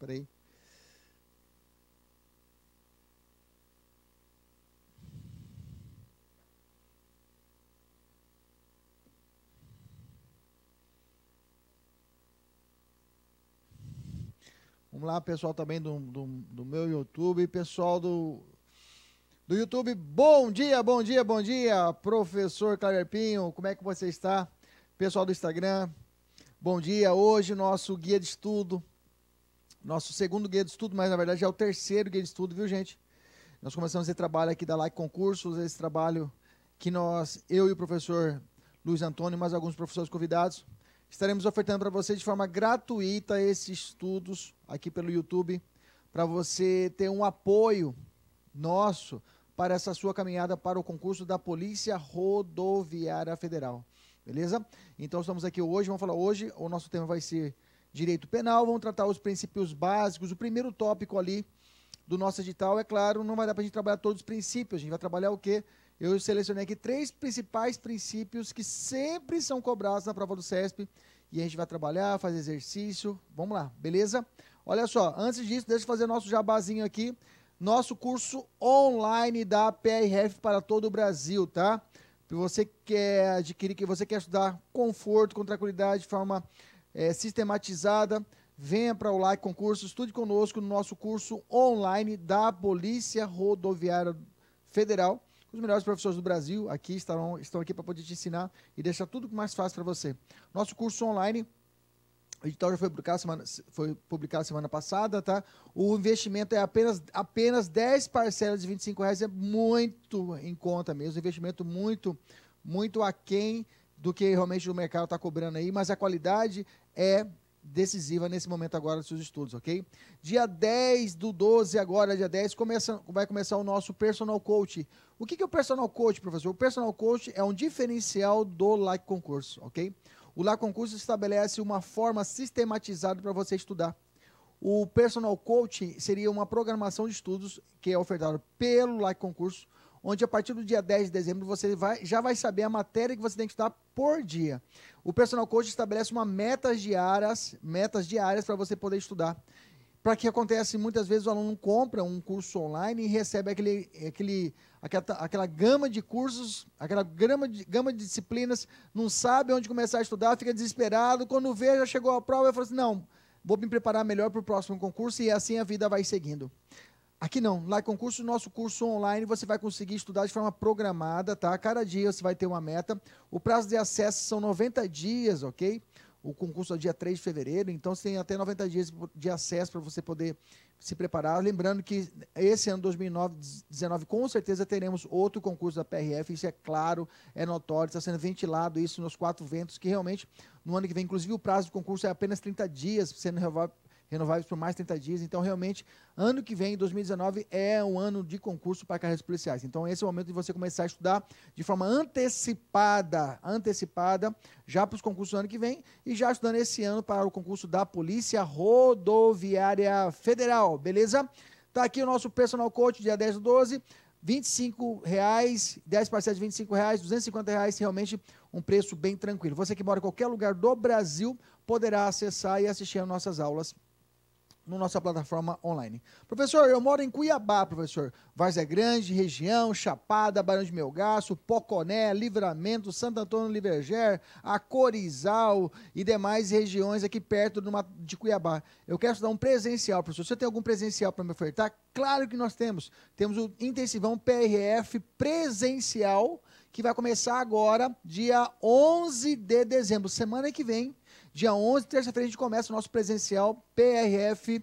Peraí. Vamos lá, pessoal também do, do, do, meu YouTube, pessoal do, do YouTube, bom dia, bom dia, bom dia, professor Claverpinho, como é que você está? Pessoal do Instagram, bom dia, hoje nosso guia de estudo nosso segundo guia de estudo, mas na verdade é o terceiro guia de estudo, viu, gente? Nós começamos esse trabalho aqui da Like Concursos, esse trabalho que nós, eu e o professor Luiz Antônio, mais alguns professores convidados, estaremos ofertando para vocês de forma gratuita esses estudos aqui pelo YouTube, para você ter um apoio nosso para essa sua caminhada para o concurso da Polícia Rodoviária Federal. Beleza? Então estamos aqui hoje, vamos falar hoje, o nosso tema vai ser direito penal, vamos tratar os princípios básicos. O primeiro tópico ali do nosso edital, é claro, não vai dar para a gente trabalhar todos os princípios. A gente vai trabalhar o quê? Eu selecionei aqui três principais princípios que sempre são cobrados na prova do CESP. E a gente vai trabalhar, fazer exercício. Vamos lá, beleza? Olha só, antes disso, deixa eu fazer nosso jabazinho aqui. Nosso curso online da PRF para todo o Brasil, tá? Se você quer adquirir, que você quer estudar conforto, com tranquilidade, de forma é, sistematizada. Venha para o Like Concurso, estude conosco no nosso curso online da Polícia Rodoviária Federal. Os melhores professores do Brasil aqui estarão, estão aqui para poder te ensinar e deixar tudo mais fácil para você. Nosso curso online, o edital já foi publicado, semana, foi publicado semana passada, tá? O investimento é apenas, apenas 10 parcelas de 25 reais, é muito em conta mesmo. Investimento muito, muito aquém do que realmente o mercado está cobrando aí, mas a qualidade é decisiva nesse momento agora dos seus estudos, ok? Dia 10 do 12 agora, dia 10, começa, vai começar o nosso Personal Coach. O que, que é o Personal Coach, professor? O Personal Coach é um diferencial do Like Concurso, ok? O Like Concurso estabelece uma forma sistematizada para você estudar. O Personal Coaching seria uma programação de estudos que é ofertada pelo Like Concurso, onde a partir do dia 10 de dezembro você vai, já vai saber a matéria que você tem que estudar por dia. O personal coach estabelece uma metas diárias, metas diárias para você poder estudar. Para que acontece muitas vezes o aluno compra um curso online e recebe aquele, aquele, aquela, aquela gama de cursos, aquela gama de, gama de disciplinas, não sabe onde começar a estudar, fica desesperado. Quando vê, já chegou a prova e fala assim: não, vou me preparar melhor para o próximo concurso e assim a vida vai seguindo. Aqui não, lá em é concurso, nosso curso online, você vai conseguir estudar de forma programada, tá? Cada dia você vai ter uma meta. O prazo de acesso são 90 dias, ok? O concurso é dia 3 de fevereiro, então você tem até 90 dias de acesso para você poder se preparar. Lembrando que esse ano 2019, com certeza, teremos outro concurso da PRF, isso é claro, é notório, está sendo ventilado isso nos quatro ventos, que realmente, no ano que vem, inclusive o prazo do concurso é apenas 30 dias, sendo renováveis por mais 30 dias. Então, realmente, ano que vem, 2019, é um ano de concurso para carreiras policiais. Então, esse é o momento de você começar a estudar de forma antecipada, antecipada, já para os concursos do ano que vem e já estudando esse ano para o concurso da Polícia Rodoviária Federal, beleza? Tá aqui o nosso personal coach, dia 10 do 12. 25 reais, 10 parcelas de 25 reais, 250 reais, realmente um preço bem tranquilo. Você que mora em qualquer lugar do Brasil poderá acessar e assistir às nossas aulas na nossa plataforma online. Professor, eu moro em Cuiabá, professor. Várzea é Grande, região, Chapada, Barão de Melgaço, Poconé, Livramento, Santo Antônio Liverger, Acorizal e demais regiões aqui perto de Cuiabá. Eu quero dar um presencial, professor. Você tem algum presencial para me ofertar? Claro que nós temos. Temos o Intensivão PRF presencial, que vai começar agora, dia 11 de dezembro, semana que vem Dia 11, terça-feira, a gente começa o nosso presencial PRF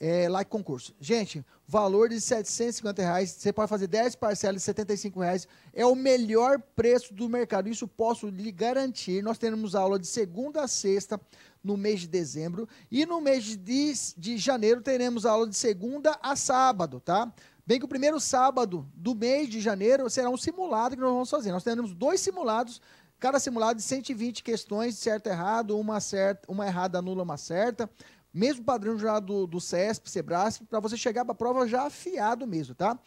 é, Like Concurso. Gente, valor de 750 reais, você pode fazer 10 parcelas de 75 reais, é o melhor preço do mercado, isso posso lhe garantir. Nós teremos aula de segunda a sexta no mês de dezembro e no mês de, de janeiro teremos aula de segunda a sábado, tá? Bem que o primeiro sábado do mês de janeiro será um simulado que nós vamos fazer. Nós teremos dois simulados Cada simulado de 120 questões, de certo e errado, uma, certa, uma errada anula uma certa. Mesmo padrão já do, do CESP, SEBRASP, para você chegar para a prova já afiado mesmo, tá?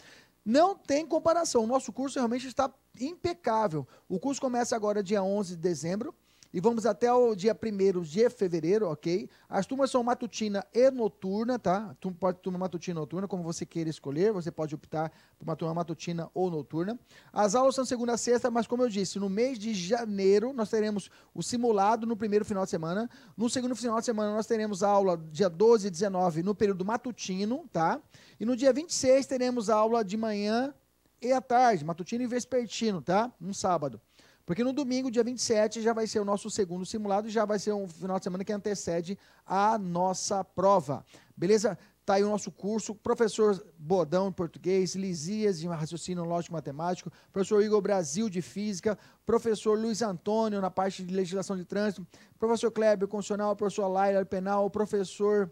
Não tem comparação. O nosso curso realmente está impecável. O curso começa agora dia 11 de dezembro. E vamos até o dia 1 de fevereiro, ok? As turmas são matutina e noturna, tá? Tu pode turma matutina e noturna, como você queira escolher, você pode optar por uma turma matutina ou noturna. As aulas são segunda a sexta, mas como eu disse, no mês de janeiro nós teremos o simulado no primeiro final de semana. No segundo final de semana nós teremos aula dia 12 e 19 no período matutino, tá? E no dia 26 teremos aula de manhã e à tarde, matutino e vespertino, tá? Um sábado. Porque no domingo, dia 27, já vai ser o nosso segundo simulado e já vai ser um final de semana que antecede a nossa prova. Beleza? Está aí o nosso curso, professor Bodão, português, Lisias, de raciocínio lógico matemático, professor Igor Brasil, de física, professor Luiz Antônio, na parte de legislação de trânsito, professor Kleber, constitucional, professor Laila, penal, professor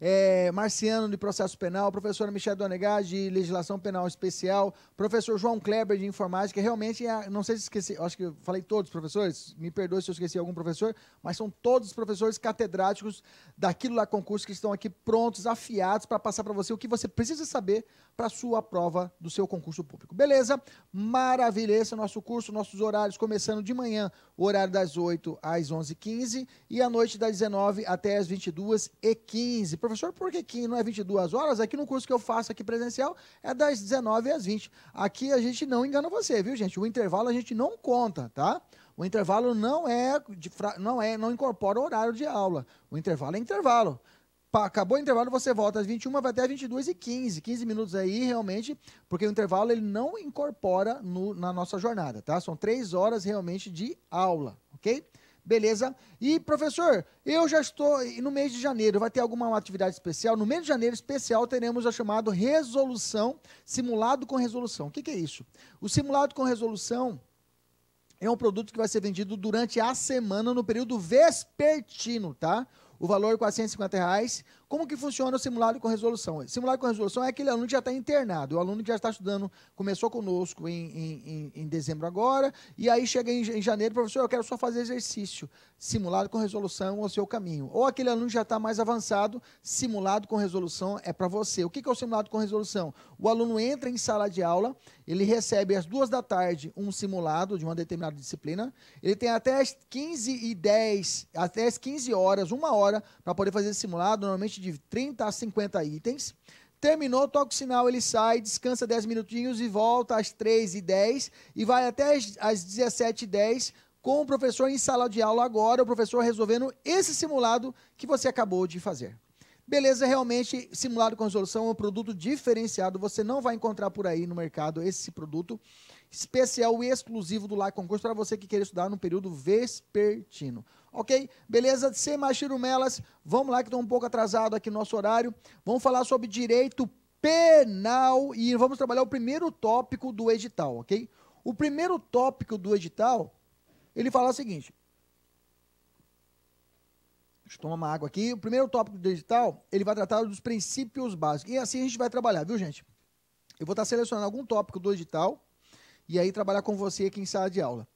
é, Marciano de Processo Penal, professora Michelle Donegá de Legislação Penal Especial, professor João Kleber de Informática. Realmente, é, não sei se esqueci, acho que eu falei todos os professores, me perdoe se eu esqueci algum professor, mas são todos os professores catedráticos daquilo lá concurso que estão aqui prontos, afiados para passar para você o que você precisa saber para a sua prova do seu concurso público. Beleza? Maravilha! Esse é nosso curso, nossos horários começando de manhã, o horário das 8 às 11h15 e à noite das 19 até às 22h15. Professor, por que, que não é 22 horas? Aqui no curso que eu faço aqui presencial é das 19 às 20. Aqui a gente não engana você, viu, gente? O intervalo a gente não conta, tá? O intervalo não é, de não é, não incorpora o horário de aula. O intervalo é intervalo acabou o intervalo, você volta às 21, vai até 22 e 15. 15 minutos aí, realmente, porque o intervalo ele não incorpora no, na nossa jornada, tá? São três horas realmente de aula, ok? Beleza. E, professor, eu já estou. No mês de janeiro vai ter alguma atividade especial? No mês de janeiro especial teremos a chamada resolução, simulado com resolução. O que, que é isso? O simulado com resolução é um produto que vai ser vendido durante a semana, no período vespertino, tá? O valor é R$ 450 reais. Como que funciona o simulado com resolução? Simulado com resolução é aquele aluno que já está internado, o aluno que já está estudando, começou conosco em, em, em dezembro agora, e aí chega em, em, janeiro, professor, eu quero só fazer exercício. Simulado com resolução é o seu caminho. Ou aquele aluno que já está mais avançado, simulado com resolução é para você. O que, que é o simulado com resolução? O aluno entra em sala de aula, ele recebe às duas da tarde um simulado de uma determinada disciplina, ele tem até as 15 e 10, até as 15 horas, uma hora, para poder fazer esse simulado, normalmente de 30 a 50 itens. Terminou, toca o sinal, ele sai, descansa 10 minutinhos e volta às 3h10 e vai até às 17h10 com o professor em sala de aula agora, o professor resolvendo esse simulado que você acabou de fazer. Beleza, realmente, simulado com resolução é um produto diferenciado, você não vai encontrar por aí no mercado esse produto especial e exclusivo do Lai Concurso para você que quer estudar no período vespertino. Ok? Beleza? Sem mais chirumelas, vamos lá que estou um pouco atrasado aqui no nosso horário. Vamos falar sobre direito penal e vamos trabalhar o primeiro tópico do edital, ok? O primeiro tópico do edital, ele fala o seguinte. Deixa eu tomar uma água aqui. O primeiro tópico do edital, ele vai tratar dos princípios básicos. E assim a gente vai trabalhar, viu, gente? Eu vou estar tá selecionando algum tópico do edital e aí trabalhar com você aqui em sala de aula.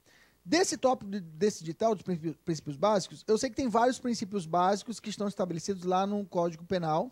Desse tópico desse digital, dos princípios básicos, eu sei que tem vários princípios básicos que estão estabelecidos lá no Código Penal,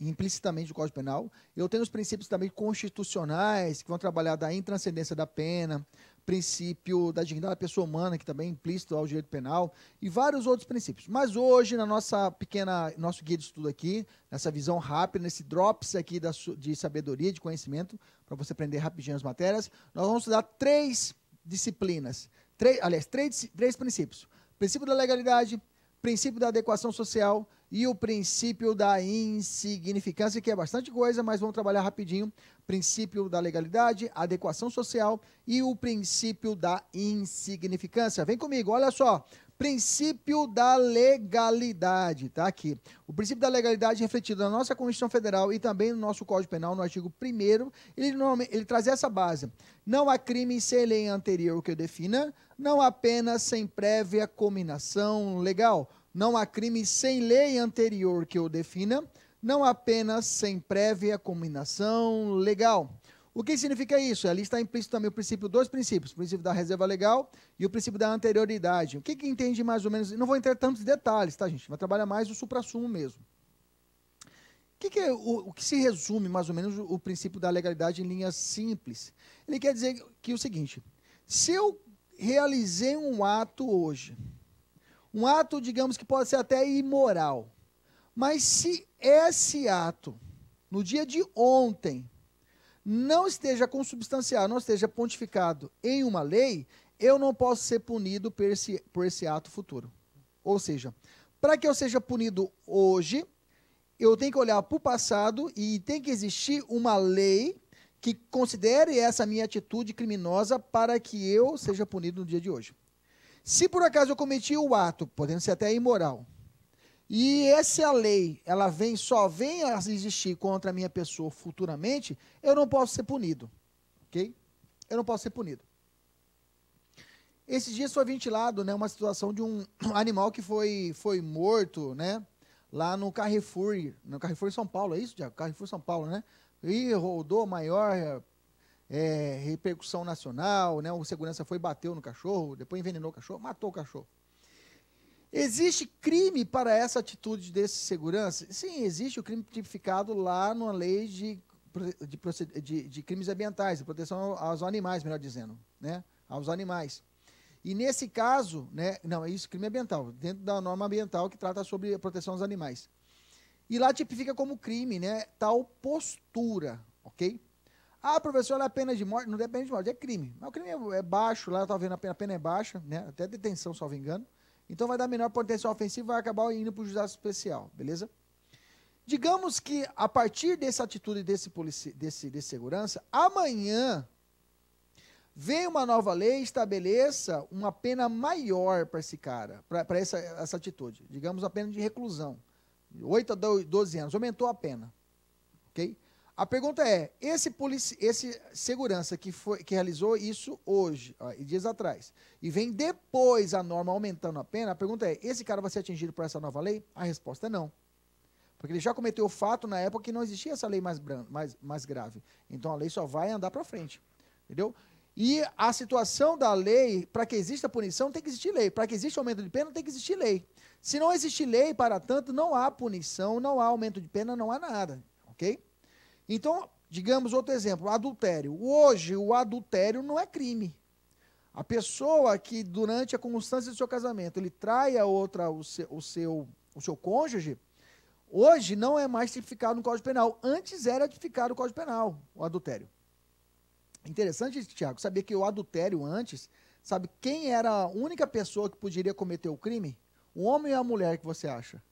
implicitamente no Código Penal. Eu tenho os princípios também constitucionais, que vão trabalhar da intranscendência da pena, princípio da dignidade da pessoa humana, que também é implícito ao direito penal, e vários outros princípios. Mas hoje, na nossa pequena, nosso guia de estudo aqui, nessa visão rápida, nesse drops aqui da, de sabedoria, de conhecimento, para você aprender rapidinho as matérias. Nós vamos estudar três disciplinas, três, aliás, três, três princípios: o princípio da legalidade, princípio da adequação social e o princípio da insignificância, que é bastante coisa, mas vamos trabalhar rapidinho. Princípio da legalidade, adequação social e o princípio da insignificância. Vem comigo, olha só princípio da legalidade, tá aqui. O princípio da legalidade refletido na nossa Constituição Federal e também no nosso Código Penal, no artigo 1 ele, ele traz essa base. Não há crime sem lei anterior que o defina, não há pena sem prévia cominação legal, não há crime sem lei anterior que o defina, não há pena sem prévia cominação legal. O que significa isso? Ali está implícito também o princípio, dois princípios, o princípio da reserva legal e o princípio da anterioridade. O que, que entende mais ou menos? Não vou entrar tantos detalhes, tá, gente? Vai trabalhar mais o suprassumo mesmo. O que, que é, o, o, que se resume mais ou menos o, princípio da legalidade em linhas simples? Ele quer dizer que, o seguinte: se eu realizei um ato hoje, um ato, digamos que pode ser até imoral, mas se esse ato, no dia de ontem, não esteja consubstanciado, não esteja pontificado em uma lei, eu não posso ser punido por esse, por esse ato futuro. Ou seja, para que eu seja punido hoje, eu tenho que olhar para o passado e tem que existir uma lei que considere essa minha atitude criminosa para que eu seja punido no dia de hoje. Se por acaso eu cometi o ato, podendo ser até imoral, e essa é lei, ela vem, só vem a existir contra a minha pessoa futuramente, eu não posso ser punido. Ok? Eu não posso ser punido. Esses dias foi ventilado né, uma situação de um animal que foi, foi morto né, lá no Carrefour, no Carrefour São Paulo, é isso, Diago? Carrefour São Paulo, né? E rodou maior é, repercussão nacional, né? O segurança foi, bateu no cachorro, depois envenenou o cachorro, matou o cachorro. Existe crime para essa atitude desse segurança? Sim, existe o crime tipificado lá numa lei de, de, de, de crimes ambientais, de proteção aos animais, melhor dizendo, né? aos animais. E nesse caso, né, não, é isso, crime ambiental, dentro da norma ambiental que trata sobre a proteção aos animais. E lá tipifica como crime, né, tal postura, ok? Ah, professor, é pena de morte? Não depende de morte, é crime. Mas o crime é, é baixo, lá está vendo a pena, a pena é baixa, né, até detenção, salvo engano. Então vai dar menor potencial ofensivo e vai acabar indo para o juizado especial, beleza? Digamos que a partir dessa atitude desse, desse, desse segurança, amanhã vem uma nova lei e estabeleça uma pena maior para esse cara, para essa, essa atitude. Digamos a pena de reclusão. 8 a 12 anos, aumentou a pena. Ok? A pergunta é: esse, polici esse segurança que, foi, que realizou isso hoje, ó, dias atrás, e vem depois a norma aumentando a pena, a pergunta é: esse cara vai ser atingido por essa nova lei? A resposta é não. Porque ele já cometeu o fato na época que não existia essa lei mais, mais, mais grave. Então a lei só vai andar para frente. Entendeu? E a situação da lei, para que exista punição, tem que existir lei. Para que exista aumento de pena, tem que existir lei. Se não existe lei para tanto, não há punição, não há aumento de pena, não há nada. Ok? Então, digamos outro exemplo, adultério. Hoje, o adultério não é crime. A pessoa que, durante a constância do seu casamento, ele trai a outra, o seu, o seu, o seu cônjuge, hoje não é mais tipificado no Código Penal. Antes era tipificado no Código Penal, o adultério. Interessante, Tiago, saber que o adultério antes, sabe quem era a única pessoa que poderia cometer o crime? O homem ou a mulher que você acha?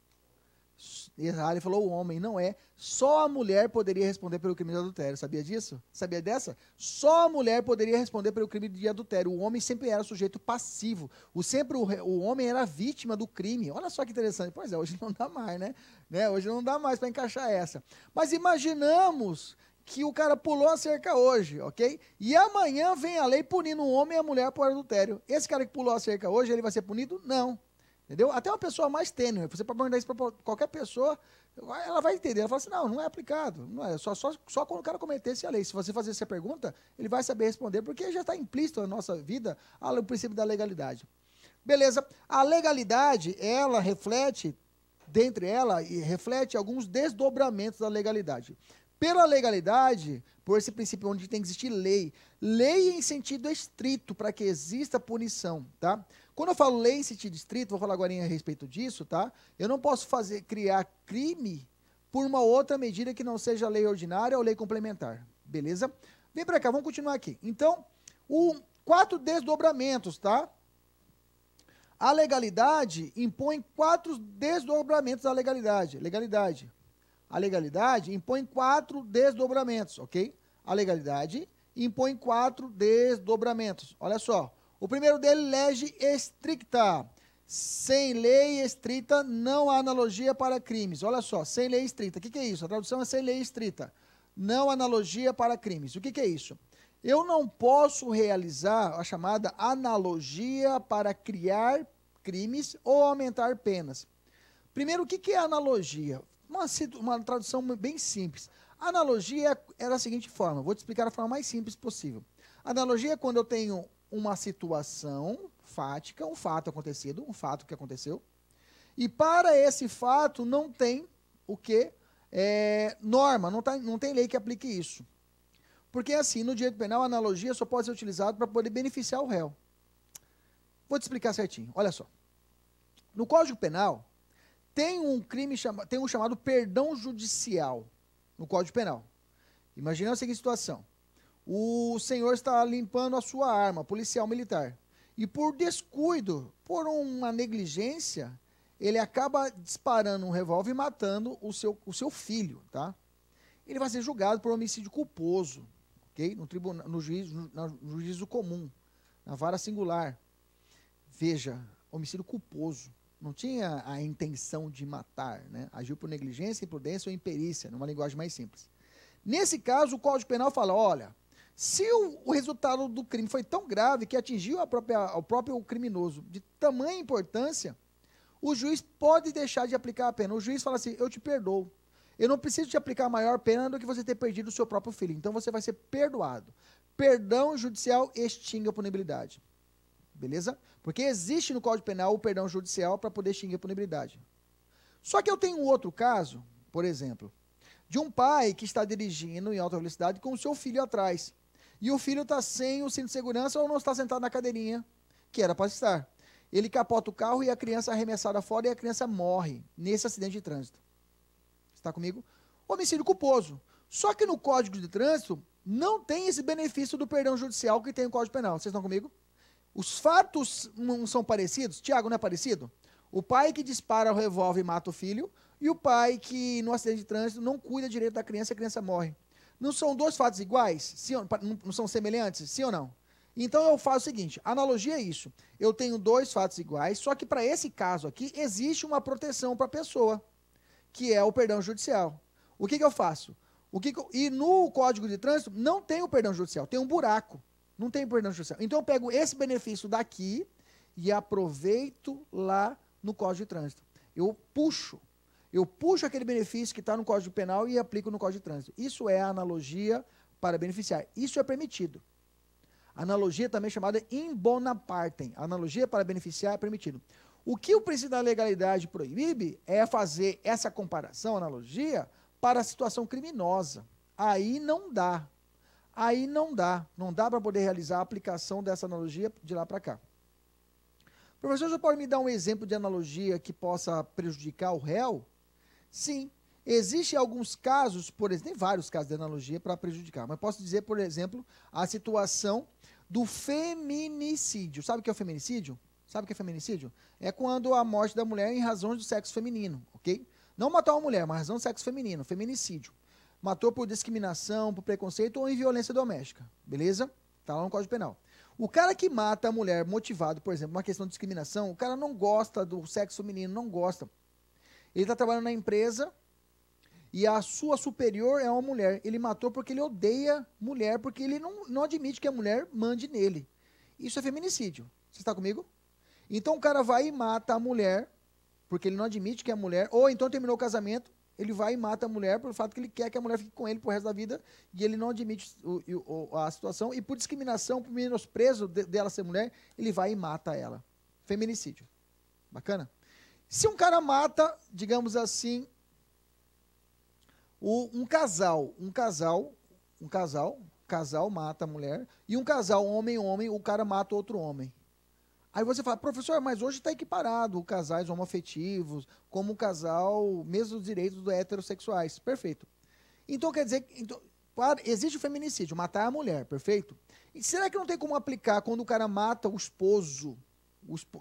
Errar, ele falou o homem, não é. Só a mulher poderia responder pelo crime de adultério. Sabia disso? Sabia dessa? Só a mulher poderia responder pelo crime de adultério. O homem sempre era sujeito passivo. O, sempre o, o homem era vítima do crime. Olha só que interessante. Pois é, hoje não dá mais, né? né? Hoje não dá mais para encaixar essa. Mas imaginamos que o cara pulou a cerca hoje, ok? E amanhã vem a lei punindo o homem e a mulher por adultério. Esse cara que pulou a cerca hoje, ele vai ser punido? Não. Entendeu? Até uma pessoa mais tênue, você pode perguntar isso para qualquer pessoa, ela vai entender. Ela fala assim: não, não é aplicado. Não é. Só, só, só quando o cara cometer essa lei. Se você fazer essa pergunta, ele vai saber responder, porque já está implícito na nossa vida o princípio da legalidade. Beleza. A legalidade, ela reflete, dentre ela, e reflete alguns desdobramentos da legalidade. Pela legalidade, por esse princípio onde tem que existir lei, lei em sentido estrito, para que exista punição, tá? Quando eu falo lei em sentido estrito, vou falar agora a respeito disso, tá? Eu não posso fazer criar crime por uma outra medida que não seja lei ordinária ou lei complementar, beleza? Vem para cá, vamos continuar aqui. Então, quatro desdobramentos, tá? A legalidade impõe quatro desdobramentos da legalidade. Legalidade. A legalidade impõe quatro desdobramentos, ok? A legalidade impõe quatro desdobramentos. Olha só. O primeiro dele, lege estricta. Sem lei estrita não há analogia para crimes. Olha só, sem lei estrita. O que, que, é isso? A tradução é sem lei estrita. Não analogia para crimes. O que, que é isso? Eu não posso realizar a chamada analogia para criar crimes ou aumentar penas. Primeiro, o que, que é analogia? Uma, uma tradução bem simples. Analogia é, é da seguinte forma, vou te explicar da forma mais simples possível. Analogia é quando eu tenho uma situação fática, um fato acontecido, um fato que aconteceu. E para esse fato não tem o que é, norma, não, tá, não tem lei que aplique isso. Porque assim, no direito penal, a analogia só pode ser utilizada para poder beneficiar o réu. Vou te explicar certinho. Olha só. No Código Penal, tem um crime chama, tem um chamado perdão judicial no Código Penal. Imagina a seguinte situação o senhor está limpando a sua arma, policial militar. E por descuido, por uma negligência, ele acaba disparando um revólver e matando o seu, o seu filho, tá? Ele vai ser julgado por homicídio culposo, ok? No, tribunal, no, juízo, no, no juízo comum, na vara singular. Veja, homicídio culposo. Não tinha a intenção de matar, né? Agiu por negligência, imprudência ou imperícia, numa linguagem mais simples. Nesse caso, o Código Penal fala: olha, se o, o, resultado do crime foi tão grave que atingiu própria, o próprio criminoso de tamanha importância, o juiz pode deixar de aplicar a pena. O juiz fala assim: eu te perdoo. Eu não preciso te aplicar maior pena do que você ter perdido o seu próprio filho. Então você vai ser perdoado. Perdão judicial extingue a punibilidade. Beleza? Porque existe no Código Penal o perdão judicial para poder extinguir a punibilidade. Só que eu tenho outro caso, por exemplo, de um pai que está dirigindo em alta velocidade com o seu filho atrás. E o filho está sem o cinto de segurança ou não está sentado na cadeirinha, que era para estar. Ele capota o carro e a criança é arremessada fora e a criança morre nesse acidente de trânsito. Está comigo? Homicídio culposo. Só que no Código de Trânsito não tem esse benefício do perdão judicial que tem o Código Penal. Vocês estão comigo? Os fatos não são parecidos? Tiago, não é parecido? O pai que dispara o revólver e mata o filho, e o pai que, no acidente de trânsito, não cuida direito da criança e a criança morre. Não são dois fatos iguais? Sim, não são semelhantes? Sim ou não? Então eu faço o seguinte: analogia é isso. Eu tenho dois fatos iguais, só que para esse caso aqui existe uma proteção para a pessoa, que é o perdão judicial. O que, que eu faço? O que, que eu... e no Código de Trânsito não tem o perdão judicial, tem um buraco. Não tem perdão judicial. Então eu pego esse benefício daqui e aproveito lá no Código de Trânsito. Eu puxo eu puxo aquele benefício que está no Código Penal e aplico no Código de Trânsito. Isso é analogia para beneficiar. Isso é permitido. Analogia também é chamada in bonapartem. Analogia para beneficiar é permitido. O que o princípio da legalidade proíbe é fazer essa comparação, analogia, para a situação criminosa. Aí não dá. Aí não dá. Não dá para poder realizar a aplicação dessa analogia de lá para cá. Professor, você pode me dar um exemplo de analogia que possa prejudicar o réu? Sim, existem alguns casos, por exemplo, tem vários casos de analogia para prejudicar, mas posso dizer, por exemplo, a situação do feminicídio. Sabe o que é o feminicídio? Sabe o que é feminicídio? É quando a morte da mulher é em razão do sexo feminino, ok? Não matar uma mulher, mas razão do sexo feminino, feminicídio. Matou por discriminação, por preconceito ou em violência doméstica, beleza? Está lá no Código Penal. O cara que mata a mulher motivado, por exemplo, uma questão de discriminação, o cara não gosta do sexo feminino, não gosta. Ele está trabalhando na empresa e a sua superior é uma mulher. Ele matou porque ele odeia mulher, porque ele não, não admite que a mulher mande nele. Isso é feminicídio. Você está comigo? Então o cara vai e mata a mulher, porque ele não admite que é a mulher, ou então terminou o casamento, ele vai e mata a mulher pelo fato que ele quer que a mulher fique com ele pro resto da vida e ele não admite o, o, a situação. E por discriminação, por menosprezo de, dela ser mulher, ele vai e mata ela. Feminicídio. Bacana? Se um cara mata, digamos assim, o, um casal, um casal, um casal, casal mata a mulher, e um casal, homem, homem, o cara mata outro homem. Aí você fala, professor, mas hoje está equiparado casais homoafetivos, como o casal, os direitos do heterossexuais. Perfeito. Então quer dizer que. Então, existe o feminicídio, matar a mulher, perfeito? E será que não tem como aplicar quando o cara mata o esposo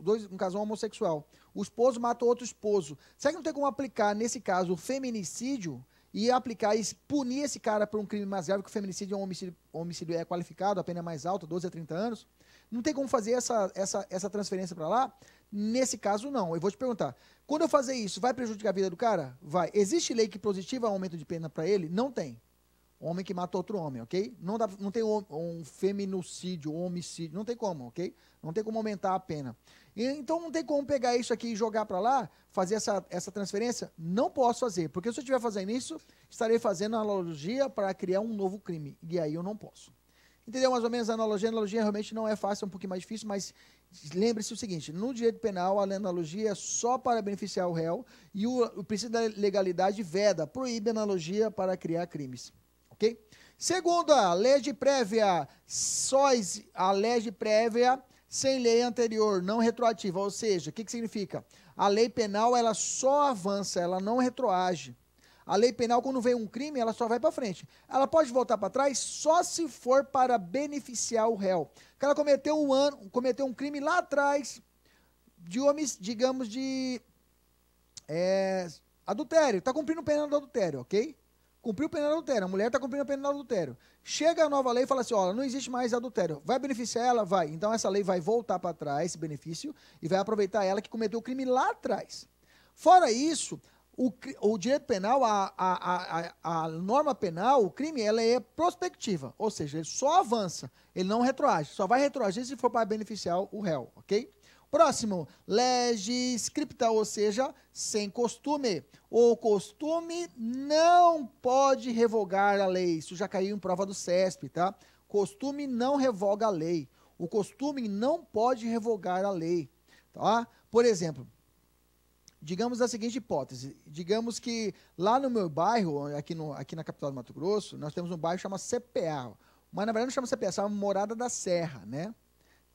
dois, um casal homossexual. O esposo mata outro esposo. Será que não tem como aplicar, nesse caso, o feminicídio e aplicar e punir esse cara por um crime mais grave, que o feminicídio é um homicídio, homicídio é qualificado, a pena é mais alta, 12 a 30 anos? Não tem como fazer essa, essa, essa transferência para lá? Nesse caso, não. Eu vou te perguntar. Quando eu fazer isso, vai prejudicar a vida do cara? Vai. Existe lei que positiva aumento de pena para ele? Não tem. Homem que mata outro homem, ok? Não, dá, não tem um, feminicídio, um homicídio, não tem como, ok? Não tem como aumentar a pena. então não tem como pegar isso aqui e jogar para lá, fazer essa, essa transferência? Não posso fazer, porque se eu estiver fazendo isso, estarei fazendo analogia para criar um novo crime, e aí eu não posso. Entendeu mais ou menos a analogia? A analogia realmente não é fácil, é um pouquinho mais difícil, mas lembre-se o seguinte: no direito penal, a analogia é só para beneficiar o réu e o, o princípio da legalidade veda, proíbe analogia para criar crimes a Segunda, de prévia, sóis a de prévia sem lei anterior, não retroativa. Ou seja, o que, que significa? A lei penal ela só avança, ela não retroage. A lei penal, quando vem um crime, ela só vai para frente. Ela pode voltar para trás só se for para beneficiar o réu. Que ela cometeu um ano, cometeu um crime lá atrás de homens, digamos, de é, adultério. Está cumprindo pena do adultério, ok? cumpriu pena de adultério, a mulher está cumprindo a pena de adultério. Chega a nova lei e fala assim: olha, não existe mais adultério. Vai beneficiar ela? Vai. Então essa lei vai voltar para trás, esse benefício, e vai aproveitar ela que cometeu o crime lá atrás. Fora isso, o, o direito penal, a, a, a, a, norma penal, o crime, ela é prospectiva, ou seja, ele só avança, ele não retroage, só vai retroagir se for para beneficiar o réu, ok? Próximo, legiscripta, ou seja, sem costume. O costume não pode revogar a lei. Isso já caiu em prova do CESP, tá? Costume não revoga a lei. O costume não pode revogar a lei, tá? Por exemplo, digamos a seguinte hipótese. Digamos que lá no meu bairro, aqui, no, aqui na capital do Mato Grosso, nós temos um bairro chamado CPA. Mas na verdade não chama CPA, chama Morada da Serra, né?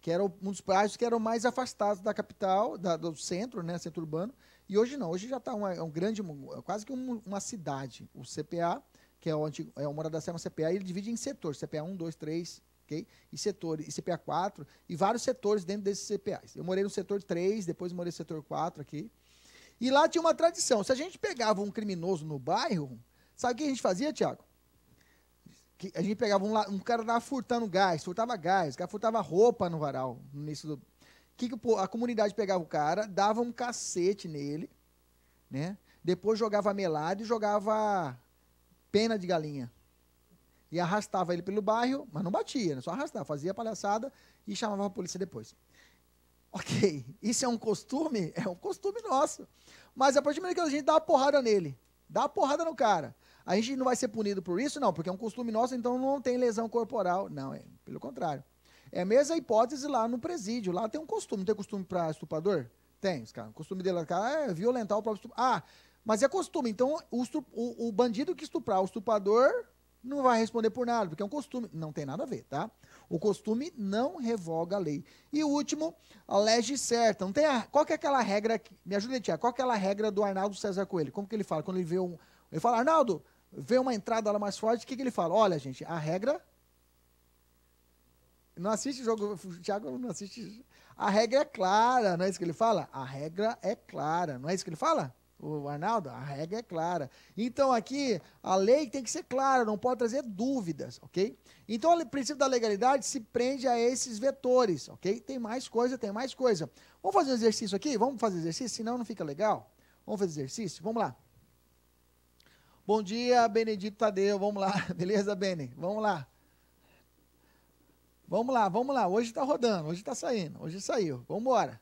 que era um dos prédios que eram mais afastados da capital, da, do centro, né, centro urbano. E hoje não, hoje já está é um grande, é quase que um, uma cidade. O CPA, que é o, antigo, é o Morada Serra CPA, ele divide em setores, CPA 1, 2, 3, ok, e setores, e CPA 4, e vários setores dentro desses CPAs. Eu morei no setor 3, depois morei no setor 4 aqui. E lá tinha uma tradição, se a gente pegava um criminoso no bairro, sabe o que a gente fazia, Tiago? que a gente pegava um, um cara lá furtando gás, furtava gás, o cara furtava roupa no varal, no início do. Que, que a comunidade pegava o cara, dava um cacete nele, né? Depois jogava melado e jogava pena de galinha. E arrastava ele pelo bairro, mas não batia, né? só arrastava, fazia palhaçada e chamava a polícia depois. Ok, isso é um costume? É um costume nosso. Mas a partir do momento que a gente dá uma porrada nele, dá uma porrada no cara, a gente não vai ser punido por isso, não, porque é um costume nosso, então não tem lesão corporal. Não, é pelo contrário. É a mesma hipótese lá no presídio. Lá tem um costume. Não tem costume para estuprador? Tem, cara. O costume dele cara, é violentar o próprio estuprador. Ah, mas é costume. Então, o, o, o bandido que estuprar o estuprador não vai responder por nada, porque é um costume. Não tem nada a ver, tá? O costume não revoga a lei. E o último, a lege certa. Não tem a, qual que é aquela regra. Me ajuda, Tia. Qual que é aquela regra do Arnaldo César Coelho? Como que ele fala? Quando ele vê um. Ele fala, Arnaldo, vê uma entrada lá mais forte, o que, que ele fala? Olha, gente, a regra. Não assiste jogo. O Thiago não assiste. A regra é clara, não é isso que ele fala? A regra é clara, não é isso que ele fala? O Arnaldo, a regra é clara. Então aqui, a lei tem que ser clara, não pode trazer dúvidas, ok? Então o princípio da legalidade se prende a esses vetores, ok? Tem mais coisa, tem mais coisa. Vamos fazer um exercício aqui? Vamos fazer exercício? Senão não fica legal. Vamos fazer exercício? Vamos lá. Bom dia, Benedito Tadeu. Vamos lá, beleza, Bene? Vamos lá. Vamos lá, vamos lá. Hoje está rodando, hoje está saindo, hoje saiu. Vamos embora.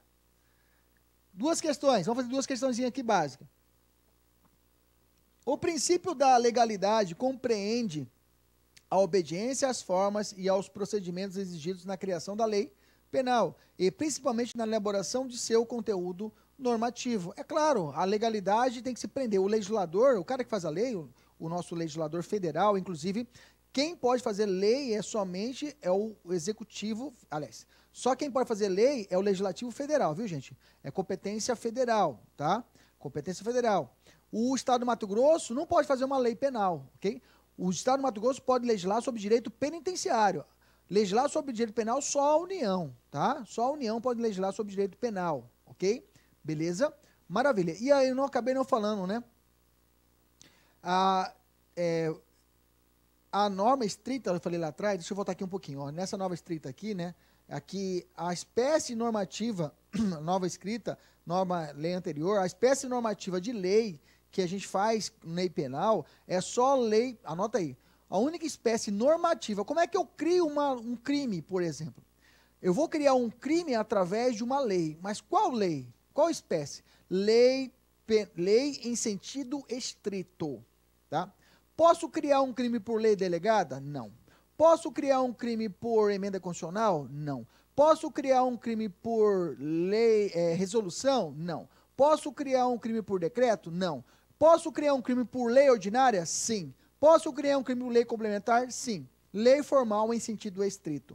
Duas questões, vamos fazer duas questãozinhas aqui básicas. O princípio da legalidade compreende a obediência às formas e aos procedimentos exigidos na criação da lei penal e principalmente na elaboração de seu conteúdo normativo. É claro, a legalidade tem que se prender. O legislador, o cara que faz a lei, o, o nosso legislador federal, inclusive, quem pode fazer lei é somente é o executivo, aliás, só quem pode fazer lei é o legislativo federal, viu, gente? É competência federal, tá? Competência federal. O estado do Mato Grosso não pode fazer uma lei penal, OK? O estado do Mato Grosso pode legislar sobre direito penitenciário. Legislar sobre direito penal só a União, tá? Só a União pode legislar sobre direito penal, OK? Beleza? Maravilha. E aí eu não acabei não falando, né? A, é, a norma estrita, eu falei lá atrás, deixa eu voltar aqui um pouquinho. Ó, nessa nova estrita aqui, né? Aqui, a espécie normativa, nova escrita, norma lei anterior, a espécie normativa de lei que a gente faz lei penal é só lei, anota aí, a única espécie normativa. Como é que eu crio uma, um crime, por exemplo? Eu vou criar um crime através de uma lei, mas qual lei? Qual espécie? Lei, pe, lei em sentido estrito. Tá? Posso criar um crime por lei delegada? Não. Posso criar um crime por emenda constitucional? Não. Posso criar um crime por lei, é, resolução? Não. Posso criar um crime por decreto? Não. Posso criar um crime por lei ordinária? Sim. Posso criar um crime por lei complementar? Sim. Lei formal em sentido estrito.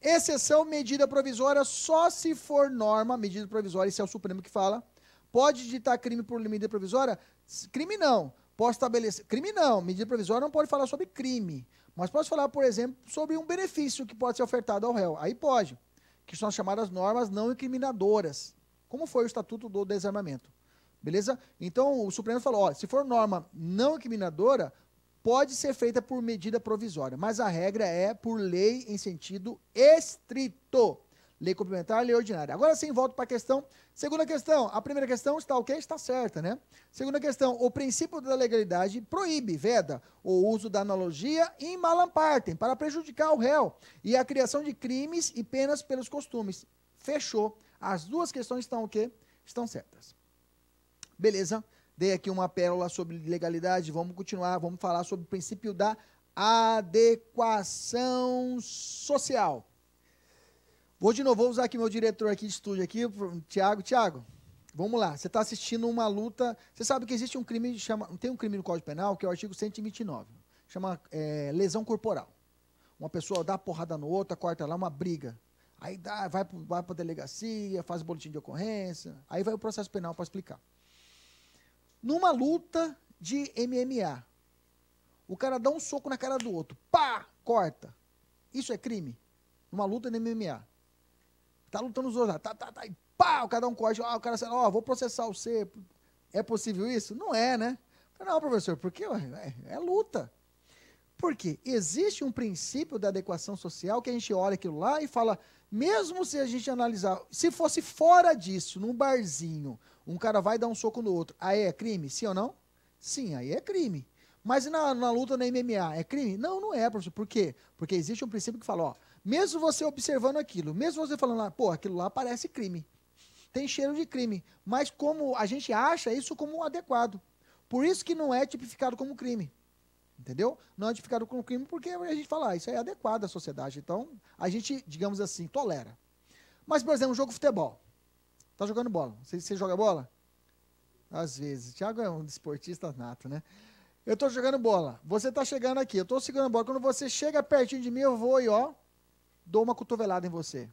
Exceção, medida provisória, só se for norma, medida provisória, isso é o Supremo que fala. Pode ditar crime por medida provisória? Crime não. Posso estabelecer. Crime não. Medida provisória não pode falar sobre crime. Mas posso falar, por exemplo, sobre um benefício que pode ser ofertado ao réu. Aí pode. Que são as chamadas normas não incriminadoras. Como foi o Estatuto do Desarmamento. Beleza? Então o Supremo falou: ó, se for norma não incriminadora, pode ser feita por medida provisória, mas a regra é por lei em sentido estrito. Lei complementar, lei ordinária. Agora sim, volto para a questão. Segunda questão. A primeira questão está ok? Está certa, né? Segunda questão. O princípio da legalidade proíbe, veda, o uso da analogia em malampartem para prejudicar o réu e a criação de crimes e penas pelos costumes. Fechou. As duas questões estão o okay? quê? Estão certas. Beleza dei aqui uma pérola sobre legalidade, vamos continuar, vamos falar sobre o princípio da adequação social. Vou de novo, vou usar aqui meu diretor aqui de estúdio aqui, Tiago, Tiago. Vamos lá, você está assistindo uma luta. Você sabe que existe um crime, chama, tem um crime no Código Penal, que é o artigo 129, chama é, lesão corporal. Uma pessoa dá porrada no outro, corta lá uma briga. Aí dá, vai para a delegacia, faz o boletim de ocorrência, aí vai o processo penal para explicar. Numa luta de MMA, o cara dá um soco na cara do outro, pá, corta. Isso é crime. Numa luta de MMA. Tá lutando os dois tá, tá, tá, e pá, o cara dá um corte, ó, ah, o cara sai, ó, vou processar o C É possível isso? Não é, né? Não, professor, porque é, é luta. Por quê? Existe um princípio da adequação social que a gente olha aquilo lá e fala, mesmo se a gente analisar, se fosse fora disso, num barzinho, um cara vai dar um soco no outro. Aí é crime? Sim ou não? Sim, aí é crime. Mas na, na luta na MMA é crime? Não, não é, professor. Por quê? Porque existe um princípio que fala, ó, mesmo você observando aquilo, mesmo você falando lá, pô, aquilo lá parece crime. Tem cheiro de crime. Mas como a gente acha isso como adequado. Por isso que não é tipificado como crime. Entendeu? Não é tipificado como crime porque a gente fala, ah, isso é adequado à sociedade. Então, a gente, digamos assim, tolera. Mas, por exemplo, um jogo de futebol. Tá jogando bola. Você, você joga bola? Às vezes. Thiago é um desportista nato, né? Eu tô jogando bola. Você tá chegando aqui. Eu tô segurando a bola. Quando você chega pertinho de mim, eu vou e ó, dou uma cotovelada em você.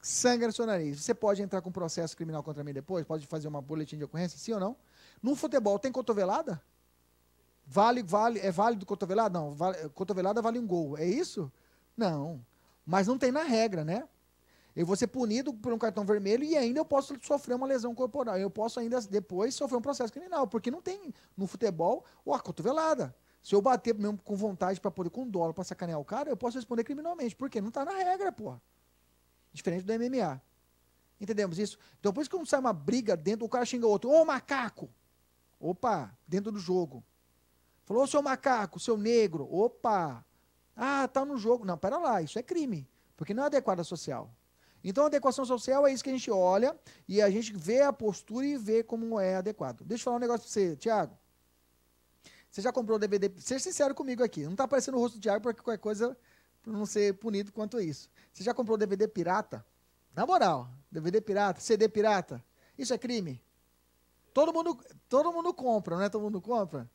Sangra no seu nariz. Você pode entrar com um processo criminal contra mim depois? Pode fazer uma boletim de ocorrência? Sim ou não? No futebol tem cotovelada? Vale, vale, é válido cotovelada? Não, vale, cotovelada vale um gol. É isso? Não. Mas não tem na regra, né? Eu vou ser punido por um cartão vermelho e ainda eu posso sofrer uma lesão corporal. Eu posso ainda depois sofrer um processo criminal, porque não tem no futebol ou a cotovelada. Se eu bater mesmo com vontade para poder com dólar para sacanear o cara, eu posso responder criminalmente, porque não tá na regra, porra. Diferente do MMA. Entendemos isso? Então por isso que não sai uma briga dentro, o cara xinga o outro, ô macaco! Opa, dentro do jogo. Falou, seu macaco, seu negro, opa! Ah, tá no jogo. Não, pera lá, isso é crime, porque não é adequado à social. Então, adequação social é isso que a gente olha e a gente vê a postura e vê como é adequado. Deixa eu falar um negócio para você, Tiago. Você já comprou o DVD? Seja sincero comigo aqui. Não está aparecendo o rosto do Tiago para que qualquer coisa pra não ser punido quanto isso. Você já comprou DVD pirata? Na moral, DVD pirata, CD pirata. Isso é crime? Todo mundo, todo mundo compra, não é? Todo mundo compra?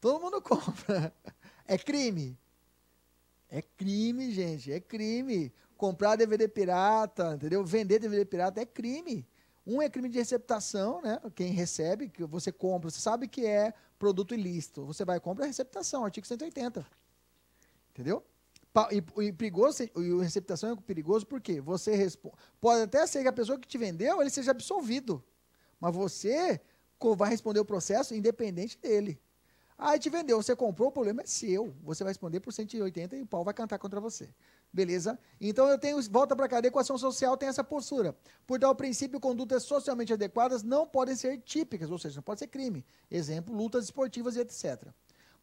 Todo mundo compra. É crime? É crime, gente, é crime comprar DVD pirata, entendeu? Vender DVD pirata é crime. Um é crime de receptação, né? Quem recebe, que você compra, você sabe que é produto ilícito. Você vai e compra é receptação, artigo 180. Entendeu? E, e perigoso, e receptação é perigoso porque você responde. Pode até ser que a pessoa que te vendeu ele seja absolvido. Mas você vai responder o processo independente dele. Ah, te vendeu, você comprou, o problema é seu. Você vai responder por 180 e o pau vai cantar contra você. Beleza? Então eu tenho, volta para cá, a adequação social tem essa postura. Por tal princípio, condutas socialmente adequadas não podem ser típicas, ou seja, não pode ser crime. Exemplo, lutas esportivas e etc.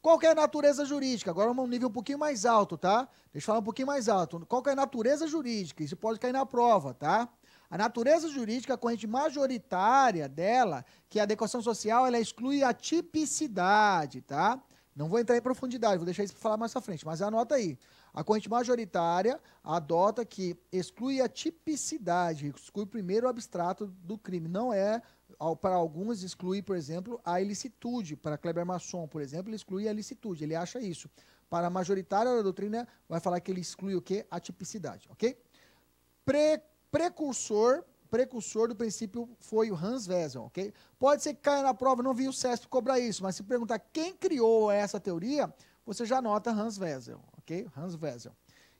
Qual é a natureza jurídica? Agora um nível um pouquinho mais alto, tá? Deixa eu falar um pouquinho mais alto. Qual é a natureza jurídica? Isso pode cair na prova, tá? A natureza jurídica, a corrente majoritária dela, que é a adequação social, ela exclui a tipicidade, tá? Não vou entrar em profundidade, vou deixar isso para falar mais à frente, mas anota aí. A corrente majoritária adota que exclui a tipicidade, exclui primeiro o abstrato do crime. Não é, para alguns, exclui, por exemplo, a ilicitude. Para Kleber Masson, por exemplo, ele exclui a ilicitude, ele acha isso. Para a majoritária da doutrina, vai falar que ele exclui o quê? A tipicidade, ok? Pre precursor precursor do princípio foi o Hans Wesel, ok? Pode ser que caia na prova, não vi o CESP cobrar isso, mas se perguntar quem criou essa teoria, você já nota Hans Wesel, Hans Wessel.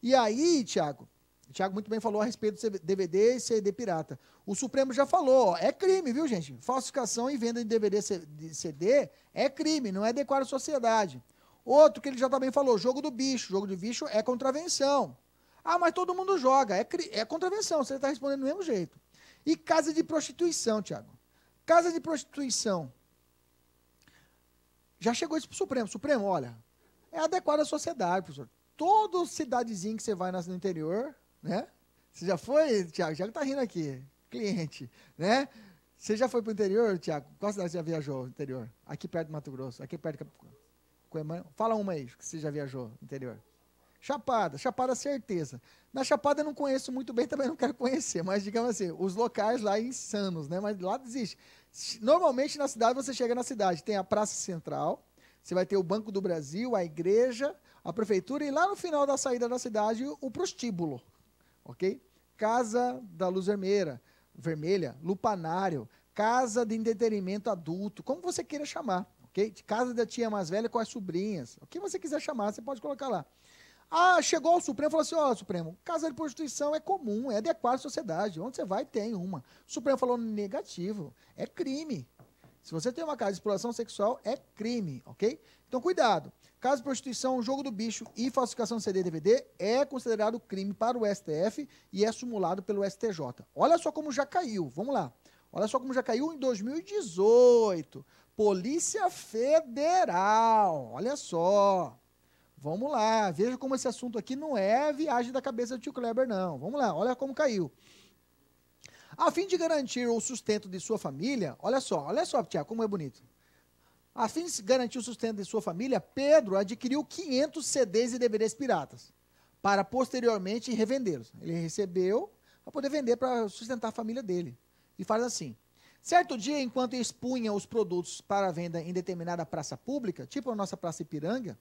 E aí, Tiago, o Tiago muito bem falou a respeito do DVD e CD pirata. O Supremo já falou, ó, é crime, viu, gente? Falsificação e venda de DVD e CD é crime, não é adequado à sociedade. Outro que ele já também falou, jogo do bicho. Jogo do bicho é contravenção. Ah, mas todo mundo joga, é, é contravenção, você está respondendo do mesmo jeito. E casa de prostituição, Tiago. Casa de prostituição. Já chegou isso para o Supremo. Supremo, olha, é adequado à sociedade, professor toda cidadezinha que você vai no interior, né? Você já foi, Tiago? Tiago tá rindo aqui, cliente, né? Você já foi para o interior, Tiago? Qual cidade você já viajou interior? Aqui perto do Mato Grosso, aqui perto de Coemã. Fala uma aí que você já viajou interior. Chapada, Chapada certeza. Na Chapada eu não conheço muito bem, também não quero conhecer, mas digamos assim, os locais lá é insanos, né? Mas lá existe. Normalmente na cidade você chega na cidade, tem a Praça Central, você vai ter o Banco do Brasil, a igreja, a prefeitura e lá no final da saída da cidade o prostíbulo, ok? Casa da Luz Vermelha, Vermelha, Lupanário, Casa de Entretenimento Adulto, como você queira chamar, ok? casa da tia mais velha com as sobrinhas, o que você quiser chamar, você pode colocar lá. Ah, chegou o Supremo e falou assim: ó, oh, Supremo, casa de prostituição é comum, é adequado à sociedade. Onde você vai, tem uma. O Supremo falou negativo, é crime. Se você tem uma casa de exploração sexual, é crime, ok? Então, cuidado. Caso de prostituição, jogo do bicho e falsificação de CD DVD é considerado crime para o STF e é simulado pelo STJ. Olha só como já caiu. Vamos lá. Olha só como já caiu em 2018. Polícia Federal. Olha só. Vamos lá. Veja como esse assunto aqui não é viagem da cabeça do tio Kleber, não. Vamos lá. Olha como caiu. A fim de garantir o sustento de sua família, olha só, olha só, Tiago, como é bonito. A fim de garantir o sustento de sua família, Pedro adquiriu 500 CDs e DVDs piratas, para posteriormente revendê-los. Ele recebeu para poder vender para sustentar a família dele. E faz assim: Certo dia, enquanto expunha os produtos para venda em determinada praça pública, tipo a nossa Praça Ipiranga,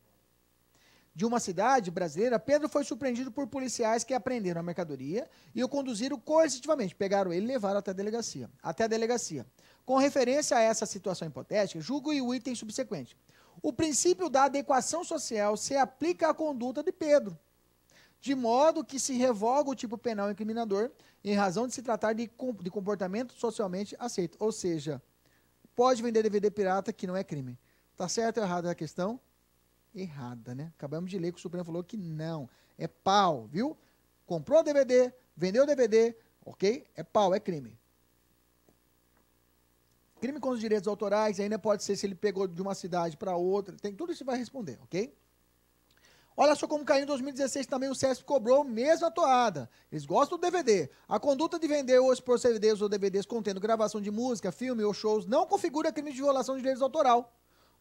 de uma cidade brasileira, Pedro foi surpreendido por policiais que apreenderam a mercadoria e o conduziram coercitivamente. Pegaram ele e levaram até a delegacia. Até a delegacia. Com referência a essa situação hipotética, julgo o item subsequente. O princípio da adequação social se aplica à conduta de Pedro, de modo que se revoga o tipo penal incriminador em razão de se tratar de, de comportamento socialmente aceito. Ou seja, pode vender DVD pirata que não é crime. Tá certo ou errado a questão? errada, né? Acabamos de ler que o Supremo falou que não. É pau, viu? Comprou o DVD, vendeu o DVD, ok? É pau, é crime. Crime contra os direitos autorais, ainda pode ser se ele pegou de uma cidade para outra, tem tudo isso vai responder, ok? Olha só como caiu em 2016 também o CESP cobrou a mesma toada. Eles gostam do DVD. A conduta de vender ou expor CDs ou DVDs contendo gravação de música, filme ou shows não configura crime de violação de direitos autorais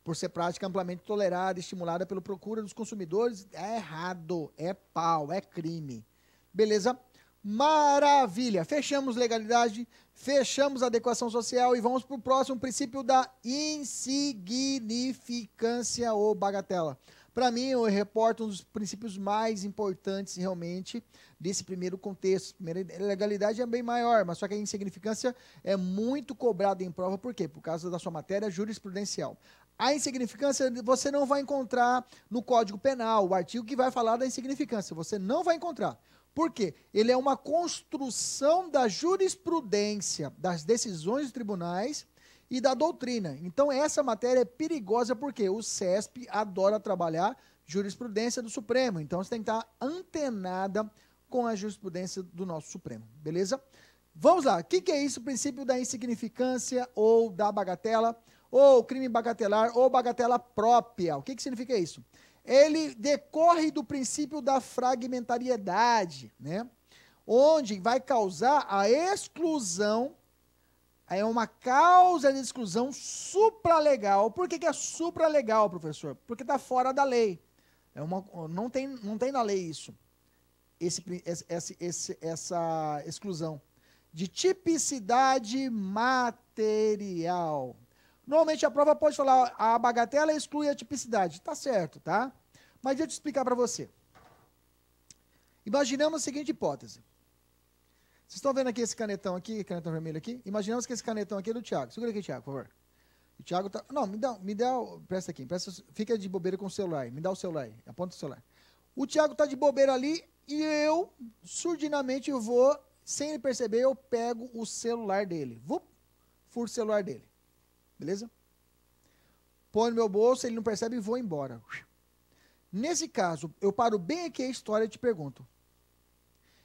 por ser prática amplamente tolerada, estimulada pela procura dos consumidores, é errado, é pau, é crime. Beleza? Maravilha! Fechamos legalidade, fechamos adequação social e vamos para o próximo princípio da insignificância ou bagatela. Para mim, eu reporto um dos princípios mais importantes realmente desse primeiro contexto. Primeira legalidade é bem maior, mas só que a insignificância é muito cobrada em prova, por quê? Por causa da sua matéria jurisprudencial. A insignificância você não vai encontrar no Código Penal, o artigo que vai falar da insignificância. Você não vai encontrar. Por quê? Ele é uma construção da jurisprudência, das decisões dos tribunais e da doutrina. Então, essa matéria é perigosa porque o CESP adora trabalhar jurisprudência do Supremo. Então, você tem que estar antenada com a jurisprudência do nosso Supremo, beleza? Vamos lá, o que, que é isso? O princípio da insignificância ou da bagatela, ou crime bagatelar, ou bagatela própria. O que, que significa isso? Ele decorre do princípio da fragmentariedade, né? Onde vai causar a exclusão é uma causa de exclusão supralegal. Por que, que é supralegal, professor? Porque está fora da lei. É uma, não, tem, não tem na lei isso esse, esse, esse, essa exclusão de tipicidade material. Normalmente a prova pode falar a bagatela exclui a tipicidade. Tá certo, tá? Mas deixa eu te explicar para você. Imaginamos a seguinte hipótese. Vocês estão vendo aqui esse canetão aqui, canetão vermelho aqui? Imaginamos que esse canetão aqui é do Thiago. Segura aqui, Thiago, por favor. O Thiago tá. Não, me dá, me dá. Presta aqui, presta, fica de bobeira com o celular Me dá o celular Aponta o celular. O Thiago tá de bobeira ali, e eu, surdinamente, vou, sem ele perceber, eu pego o celular dele. Vup, furo o celular dele. Beleza? Põe no meu bolso, ele não percebe e vou embora. Nesse caso, eu paro bem aqui a história e te pergunto.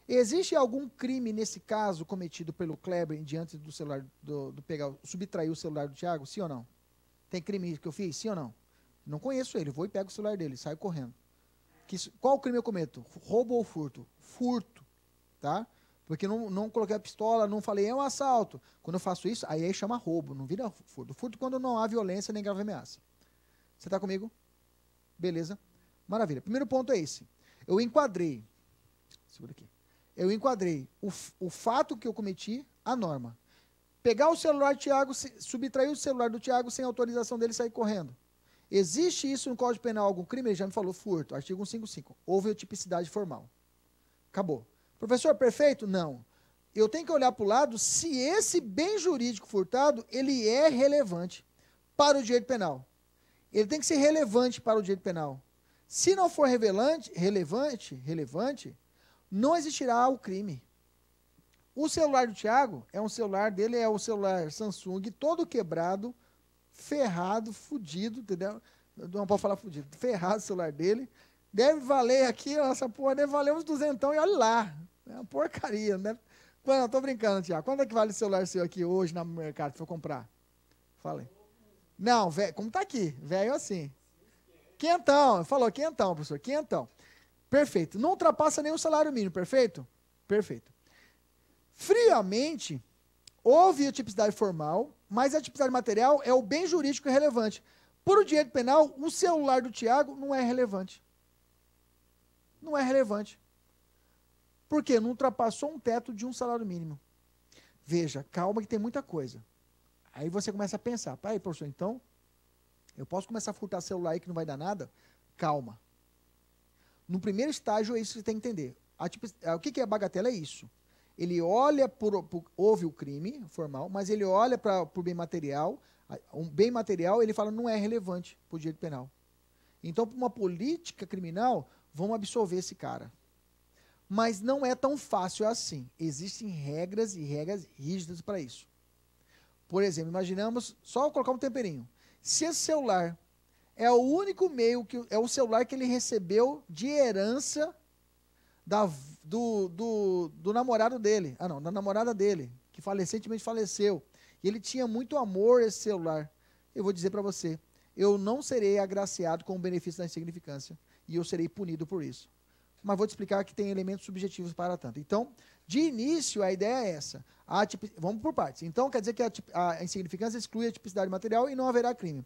Existe algum crime nesse caso cometido pelo Kleber diante do celular do, do pegar, subtrair o celular do Thiago? Sim ou não? Tem crime que eu fiz? Sim ou não? Não conheço ele, vou e pego o celular dele, saio correndo. Que, qual crime eu cometo? Roubo ou furto? Furto, tá? Porque não, não coloquei a pistola, não falei, é um assalto. Quando eu faço isso, aí, aí é chama roubo, não vira furto. Furto quando não há violência nem grave ameaça. Você está comigo? Beleza? Maravilha. Primeiro ponto é esse. Eu enquadrei. Segura aqui. Eu enquadrei o, o fato que eu cometi à norma. Pegar o celular do Tiago, subtrair o celular do Tiago sem autorização dele sair correndo. Existe isso no Código Penal, algum crime? Ele já me falou furto, artigo 155. Houve tipicidade formal. Acabou. Professor, perfeito? Não. Eu tenho que olhar para o lado se esse bem jurídico furtado ele é relevante para o direito penal. Ele tem que ser relevante para o direito penal. Se não for relevante, relevante, relevante, não existirá o crime. O celular do Tiago é um celular dele, é o celular Samsung todo quebrado, ferrado, fudido, entendeu? Não pode falar fudido, ferrado o celular dele. Deve valer aqui, essa porra deve valer uns duzentão e olha lá. É uma porcaria, né? Quando, eu tô brincando, Tiago. Quanto é que vale o celular seu aqui hoje no mercado que for comprar? Falei. Não, velho. como tá aqui? Velho assim. Quentão. Falou, quentão, professor. Quentão. Perfeito. Não ultrapassa nenhum salário mínimo, perfeito? Perfeito. Friamente, houve a tipicidade formal, mas a tipicidade material é o bem jurídico relevante. Por o direito penal, o celular do Tiago não é relevante. Não é relevante. Porque não ultrapassou um teto de um salário mínimo. Veja, calma que tem muita coisa. Aí você começa a pensar, pai, professor, então eu posso começar a furtar celular aí que não vai dar nada? Calma. No primeiro estágio é isso que você tem que entender. Tipo, o que é bagatela? É isso ele olha por, por houve o crime formal, mas ele olha para o bem material, um bem material, ele fala não é relevante para o direito penal. Então, para uma política criminal, vamos absolver esse cara. Mas não é tão fácil assim. Existem regras e regras rígidas para isso. Por exemplo, imaginamos só colocar um temperinho. Se esse celular é o único meio que é o celular que ele recebeu de herança da do, do, do namorado dele. Ah, não, da namorada dele, que recentemente faleceu. E ele tinha muito amor esse celular. Eu vou dizer para você, eu não serei agraciado com o benefício da insignificância e eu serei punido por isso. Mas vou te explicar que tem elementos subjetivos para tanto. Então, de início, a ideia é essa. Vamos por partes. Então, quer dizer que a, tip... a, insignificância exclui a tipicidade material e não haverá crime.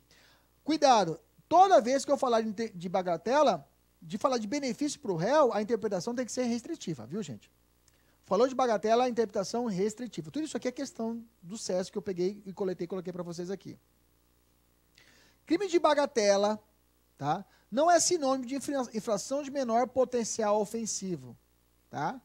Cuidado! Toda vez que eu falar de bagatela, de falar de benefício para o réu, a interpretação tem que ser restritiva, viu, gente? Falou de bagatela, a interpretação restritiva. Tudo isso aqui é questão do SESC que eu peguei e coletei e coloquei para vocês aqui. Crime de bagatela, tá? Não é sinônimo de infração de menor potencial ofensivo, tá?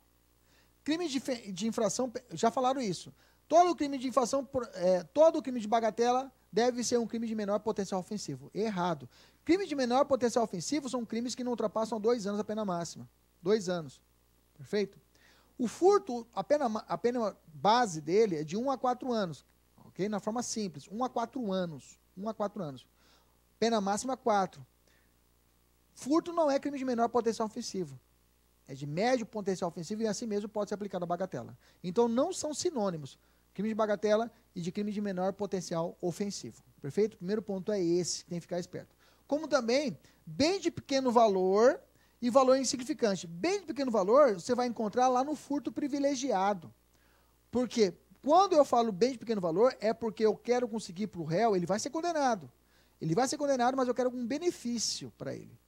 Crime de, de infração, já falaram isso. Todo crime de infração, é, todo crime de bagatela deve ser um crime de menor potencial ofensivo. Errado. Crimes de menor potencial ofensivo são crimes que não ultrapassam dois anos a pena máxima. Dois anos. Perfeito? O furto, a pena, a pena base dele é de 1 um a 4 anos. Ok? Na forma simples. 1 um a 4 anos. 1 um a 4 anos. Pena máxima 4. Furto não é crime de menor potencial ofensivo. É de médio potencial ofensivo e assim mesmo pode ser aplicado a bagatela. Então não são sinônimos. Crime de bagatela e de crime de menor potencial ofensivo. Perfeito? O primeiro ponto é esse, tem que ficar esperto como também bem de pequeno valor e valor insignificante. Bem de pequeno valor você vai encontrar lá no furto privilegiado. Porque quando eu falo bem de pequeno valor, é porque eu quero conseguir para o réu, ele vai ser condenado. Ele vai ser condenado, mas eu quero algum benefício para ele.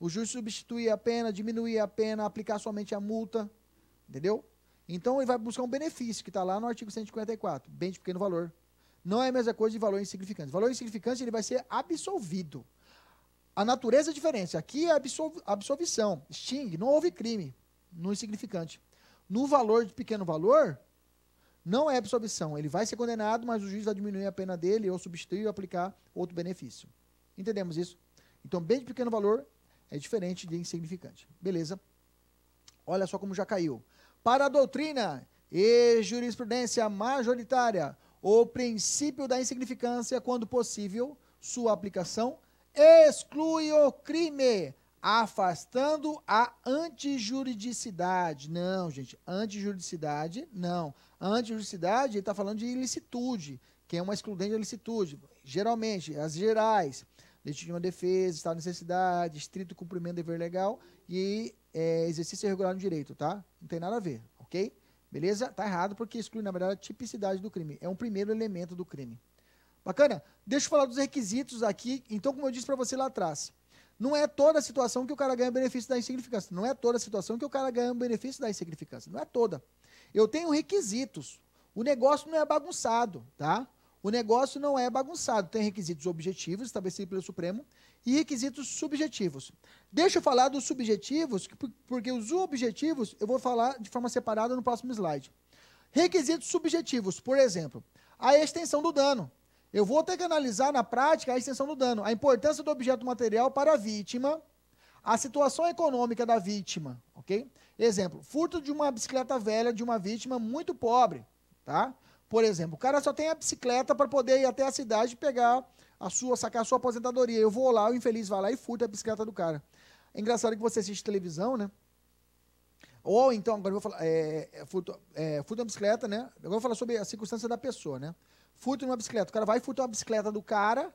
O juiz substituir a pena, diminuir a pena, aplicar somente a multa. Entendeu? Então ele vai buscar um benefício que está lá no artigo 154, bem de pequeno valor. Não é a mesma coisa de valor insignificante. Valor insignificante ele vai ser absolvido. A natureza é diferente. Aqui é absolvição. Sting, não houve crime no é insignificante. No valor de pequeno valor, não é absolvição. Ele vai ser condenado, mas o juiz vai diminuir a pena dele ou substituir ou aplicar outro benefício. Entendemos isso? Então, bem de pequeno valor é diferente de insignificante. Beleza? Olha só como já caiu. Para a doutrina e jurisprudência majoritária, o princípio da insignificância, quando possível, sua aplicação exclui o crime, afastando a antijuridicidade. Não, gente, antijuridicidade não. Antijuridicidade, ele está falando de ilicitude, que é uma excludente de ilicitude. Geralmente, as gerais, legítima defesa, estado de necessidade, estrito cumprimento do dever legal e é, exercício irregular no direito, tá? Não tem nada a ver, ok? Beleza? Tá errado porque exclui, na verdade, a tipicidade do crime. É um primeiro elemento do crime. Bacana? Deixa eu falar dos requisitos aqui. Então, como eu disse para você lá atrás, não é toda a situação que o cara ganha benefício da insignificância. Não é toda a situação que o cara ganha benefício da insignificância. Não é toda. Eu tenho requisitos. O negócio não é bagunçado, tá? O negócio não é bagunçado. Tem requisitos objetivos, estabelecidos pelo Supremo, e requisitos subjetivos. Deixa eu falar dos subjetivos, porque os objetivos eu vou falar de forma separada no próximo slide. Requisitos subjetivos, por exemplo, a extensão do dano. Eu vou ter que analisar na prática a extensão do dano, a importância do objeto material para a vítima, a situação econômica da vítima, ok? Exemplo, furto de uma bicicleta velha de uma vítima muito pobre, tá? Por exemplo, o cara só tem a bicicleta para poder ir até a cidade e pegar a sua, sacar a sua aposentadoria. Eu vou lá, o infeliz vai lá e furta a bicicleta do cara. É engraçado que você assiste televisão, né? Ou então, agora eu vou falar, é, é furto, é, furto bicicleta, né? Agora eu vou falar sobre a circunstância da pessoa, né? furto numa bicicleta. O cara vai furtar uma bicicleta do cara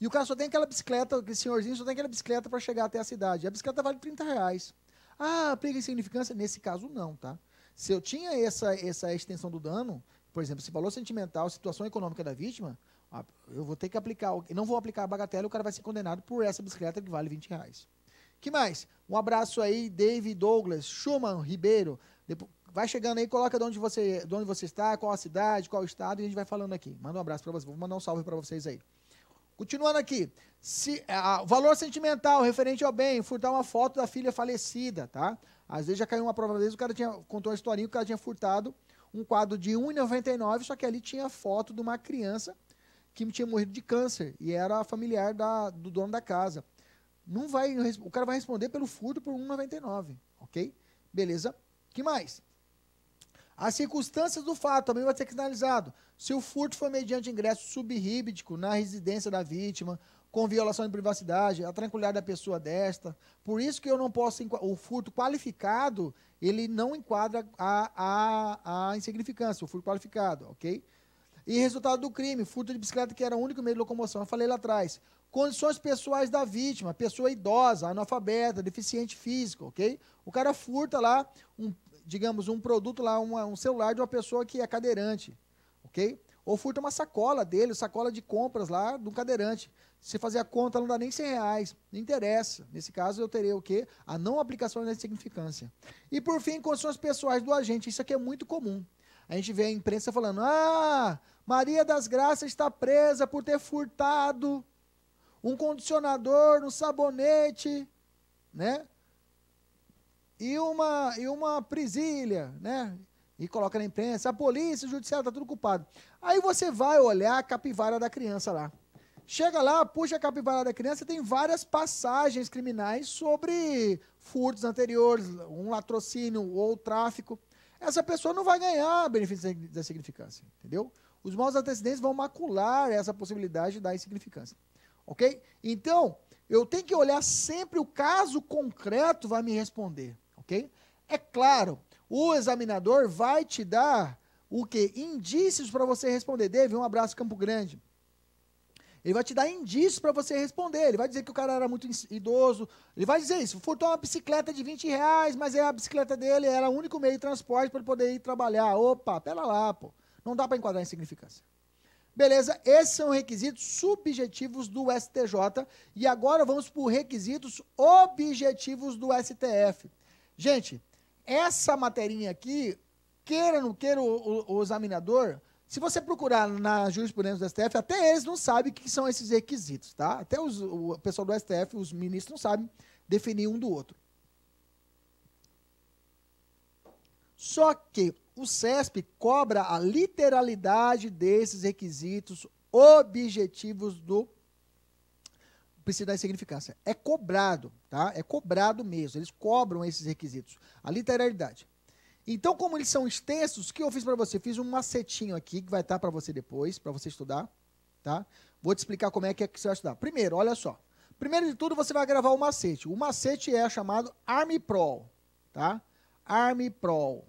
e o cara só tem aquela bicicleta, o senhorzinho só tem aquela bicicleta para chegar até a cidade. A bicicleta vale 30 reais. Ah, aplica insignificância? Nesse caso, não, tá? Se eu tinha essa, essa extensão do dano, por exemplo, se valor sentimental, situação econômica da vítima, ah, eu vou ter que aplicar, não vou aplicar a bagatela, o cara vai ser condenado por essa bicicleta que vale 20 reais. que mais? Um abraço aí, David Douglas, Schumann Ribeiro, Vai chegando aí, coloca de onde você, de onde você está, qual a cidade, qual o estado, e a gente vai falando aqui. Manda um abraço para vocês, vou mandar um salve para vocês aí. Continuando aqui, se, a, valor sentimental referente ao bem, furtar uma foto da filha falecida, tá? Às vezes já caiu uma prova, às vezes o cara tinha, contou uma historinha, o cara tinha furtado um quadro de 1,99, só que ali tinha foto de uma criança que tinha morrido de câncer e era familiar da, do dono da casa. Não vai, o cara vai responder pelo furto por 1,99, ok? Beleza? que mais? As circunstâncias do fato também vai ser analisado. Se o furto foi mediante ingresso subríbico na residência da vítima, com violação de privacidade, a tranquilidade da pessoa desta. Por isso que eu não posso. O furto qualificado, ele não enquadra a, a, a insignificância, o furto qualificado, ok? E resultado do crime, furto de bicicleta que era o único meio de locomoção, eu falei lá atrás. Condições pessoais da vítima, pessoa idosa, analfabeta, deficiente físico, ok? O cara furta lá um, digamos, um produto lá, uma, um celular de uma pessoa que é cadeirante, ok? Ou furta uma sacola dele, sacola de compras lá do cadeirante. Se fazer a conta, não dá nem 100 reais. Não interessa. Nesse caso, eu terei o quê? A não aplicação da insignificância. E, por fim, condições pessoais do agente. Isso aqui é muito comum. A gente vê a imprensa falando, ah, Maria das Graças está presa por ter furtado um condicionador no um sabonete, né? e uma, e uma prisilha, né? E coloca na imprensa, a polícia, o judiciário, tá tudo culpado. Aí você vai olhar a capivara da criança lá. Chega lá, puxa a capivara da criança, tem várias passagens criminais sobre furtos anteriores, um latrocínio ou tráfico. Essa pessoa não vai ganhar benefício da significância, entendeu? Os maus antecedentes vão macular essa possibilidade da insignificância, ok? Então, eu tenho que olhar sempre o caso concreto vai me responder ok? É claro, o examinador vai te dar o que? Indícios para você responder. Deve um abraço, Campo Grande. Ele vai te dar indícios para você responder. Ele vai dizer que o cara era muito idoso. Ele vai dizer isso. Furtou uma bicicleta de 20 reais, mas é a bicicleta dele era o único meio de transporte para ele poder ir trabalhar. Opa, pera lá, pô. Não dá para enquadrar em significância. Beleza, esses são requisitos subjetivos do STJ. E agora vamos para os requisitos objetivos do STF. Gente, essa materinha aqui, queira ou não queira o, o, o examinador, se você procurar na jurisprudência do STF, até eles não sabem o que são esses requisitos, tá? Até os, o pessoal do STF, os ministros não sabem definir um do outro. Só que o CESP cobra a literalidade desses requisitos objetivos do precisa dar significância. É cobrado, tá? É cobrado mesmo. Eles cobram esses requisitos. A literalidade. Então, como eles são extensos, o que eu fiz para você? Fiz um macetinho aqui que vai estar tá para você depois, para você estudar, tá? Vou te explicar como é que, é que você vai estudar. Primeiro, olha só. Primeiro de tudo, você vai gravar o macete. O macete é chamado Army Pro, tá? Army Pro.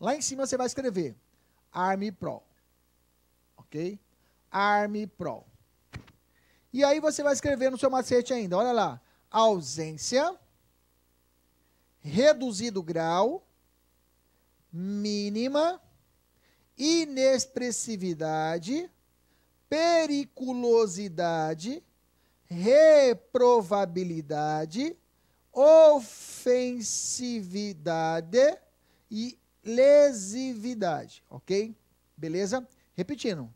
Lá em cima você vai escrever Army Pro, ok? Army Pro. E aí você vai escrever no seu macete ainda, olha lá, ausência, reduzido grau, mínima, inexpressividade, periculosidade, reprovabilidade, ofensividade e lesividade, ok? Beleza? Repetindo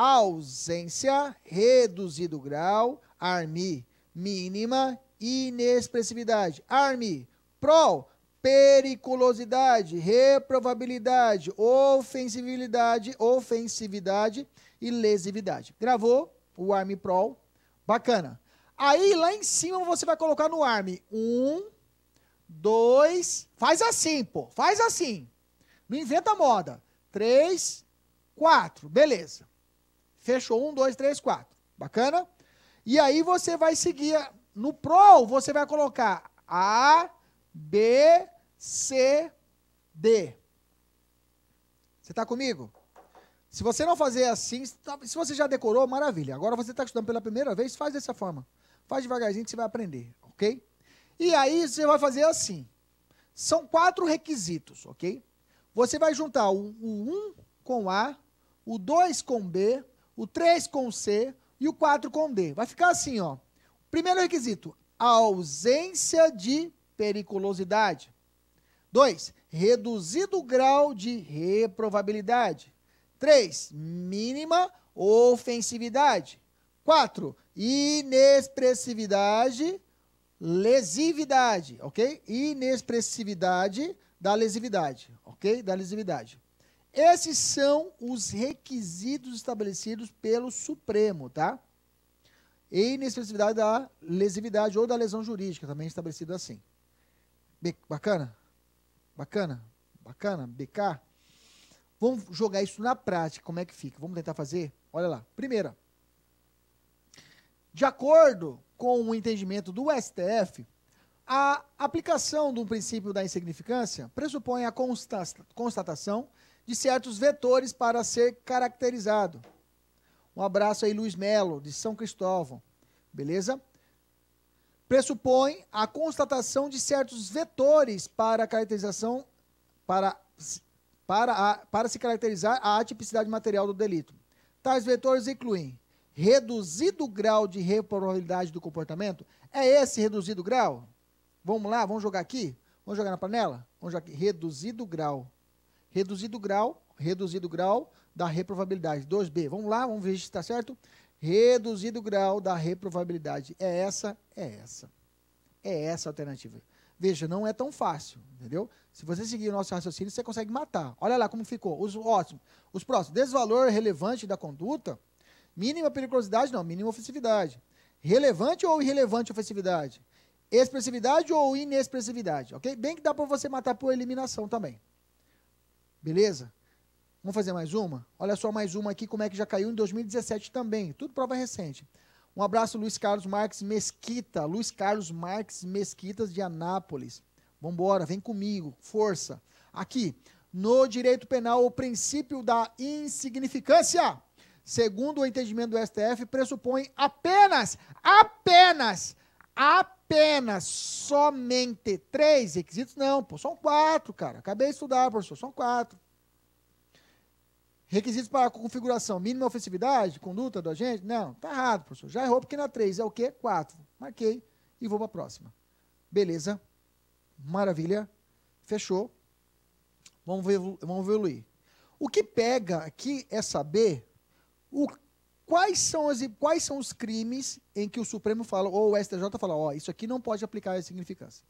ausência, reduzido grau, armi, mínima, inexpressividade, armi, pro, periculosidade, reprovabilidade, ofensividade, ofensividade e lesividade. Gravou o armi pro, bacana. Aí lá em cima você vai colocar no arm um, dois, faz assim, pô, faz assim. Não inventa moda. Três, quatro, beleza. Fechou um, dois, três, quatro. Bacana? E aí você vai seguir. No pro você vai colocar A, B, C, D. Você está comigo? Se você não fazer assim, se tá, você já decorou, maravilha. Agora você está estudando pela primeira vez, faz dessa forma. Faz devagarzinho que você vai aprender, ok? E aí você vai fazer assim. São quatro requisitos, ok? Você vai juntar o, o 1 com A, o 2 com B, o 3 com C e o 4 com D. Vai ficar assim, ó. Primeiro requisito, ausência de periculosidade. 2. Reduzido grau de reprovabilidade. 3. Mínima ofensividade. 4. Inexpressividade, lesividade, ok? Inexpressividade da lesividade, ok? Da lesividade. Esses são os requisitos estabelecidos pelo Supremo, tá? E inexpressividade da lesividade ou da lesão jurídica, também estabelecido assim. Bacana? Bacana? Bacana? BK? Vamos jogar isso na prática, como é que fica? Vamos tentar fazer? Olha lá. Primeira. De acordo com o entendimento do STF, a aplicação do princípio da insignificância pressupõe a constatação de certos vetores para ser caracterizado. Um abraço aí, Luiz Melo, de São Cristóvão. Beleza? Pressupõe a constatação de certos vetores para caracterização para, para, a, para se caracterizar a atipicidade material do delito. Tais vetores incluem reduzido grau de reprobabilidade do comportamento. É esse reduzido grau? Vamos lá, vamos jogar aqui? Vamos jogar na panela? Vamos jogar aqui. Reduzido grau reduzido grau, reduzido grau da reprovabilidade. 2B, vamos lá, vamos ver se está certo. Reduzido grau da reprovabilidade. É essa, é essa. É essa a alternativa. Veja, não é tão fácil, entendeu? Se você seguir o nosso raciocínio, você consegue matar. Olha lá como ficou. Os Os próximos. Desvalor relevante da conduta. Mínima periculosidade, não. Mínima ofensividade. Relevante ou irrelevante ofensividade? Expressividade ou inexpressividade, ok? Bem que dá para você matar por eliminação também. Beleza? Vamos fazer mais uma? Olha só mais uma aqui, como é que já caiu em 2017 também. Tudo prova recente. Um abraço, Luiz Carlos Marques Mesquita. Luiz Carlos Marques Mesquitas de Anápolis. Vambora, vem comigo, força. Aqui, no direito penal, o princípio da insignificância, segundo o entendimento do STF, pressupõe apenas, apenas apenas somente três requisitos? Não, pô, são quatro, cara. Acabei de estudar, professor, são quatro. Requisitos para configuração, mínima ofensividade, conduta do agente? Não, tá errado, professor. Já errou porque na três é o quê? Quatro. Marquei e vou para a próxima. Beleza. Maravilha. Fechou. Vamos, vamos evoluir. O que pega aqui é saber o Quais são, as, quais são os crimes em que o Supremo fala, ou o STJ fala, ó, oh, isso aqui não pode aplicar a significância?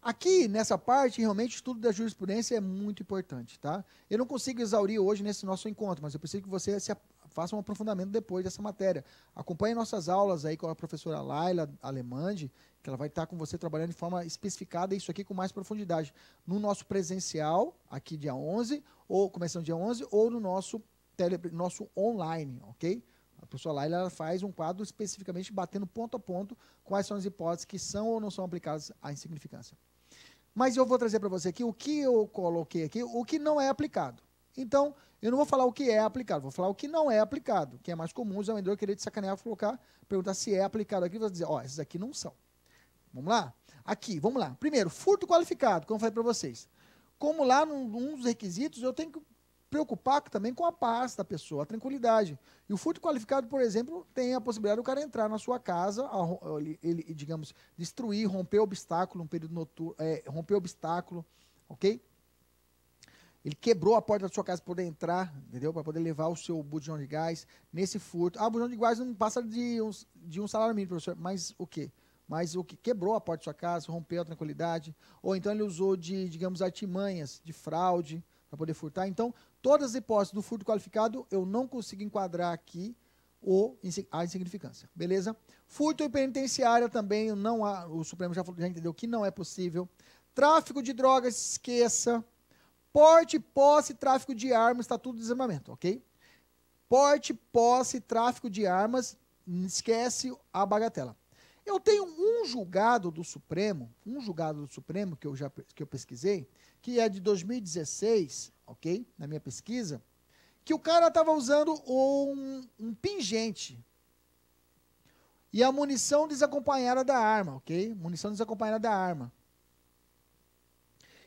Aqui, nessa parte, realmente, o estudo da jurisprudência é muito importante, tá? Eu não consigo exaurir hoje nesse nosso encontro, mas eu preciso que você se, faça um aprofundamento depois dessa matéria. Acompanhe nossas aulas aí com a professora Laila Alemande, que ela vai estar com você trabalhando de forma especificada isso aqui com mais profundidade, no nosso presencial, aqui dia 11, ou começando dia 11, ou no nosso, tele, nosso online, ok? A pessoa lá ela faz um quadro especificamente batendo ponto a ponto quais são as hipóteses que são ou não são aplicadas à insignificância. Mas eu vou trazer para você aqui o que eu coloquei aqui, o que não é aplicado. Então, eu não vou falar o que é aplicado, vou falar o que não é aplicado, que é mais comum os vendedor querer te sacanear, colocar, perguntar se é aplicado aqui, você dizer, ó, oh, esses aqui não são. Vamos lá? Aqui, vamos lá. Primeiro, furto qualificado, como eu falei para vocês. Como lá num, num dos requisitos, eu tenho que preocupar também com a paz da pessoa, a tranquilidade. E o furto qualificado, por exemplo, tem a possibilidade do cara entrar na sua casa, ele, ele digamos, destruir, romper obstáculo, um período noturno, é, romper obstáculo, ok? Ele quebrou a porta da sua casa para poder entrar, entendeu? Para poder levar o seu bujão de gás nesse furto. Ah, bujão de gás não passa de um, de um salário mínimo, professor. Mas o quê? mas o que quebrou a porta da sua casa, rompeu a tranquilidade, ou então ele usou de, digamos, artimanhas, de fraude para poder furtar. Então, todas as hipóteses do furto qualificado, eu não consigo enquadrar aqui o, a insignificância. Beleza? Furto e penitenciária também, não há, o Supremo já, falou, já entendeu que não é possível. Tráfico de drogas, esqueça. Porte, posse, tráfico de armas, está tudo desarmamento, ok? Porte, posse, tráfico de armas, esquece a bagatela. Eu tenho um julgado do Supremo, um julgado do Supremo que eu já que eu pesquisei, que é de 2016, ok? Na minha pesquisa, que o cara estava usando um, um pingente e a munição desacompanhada da arma, ok? Munição desacompanhada da arma.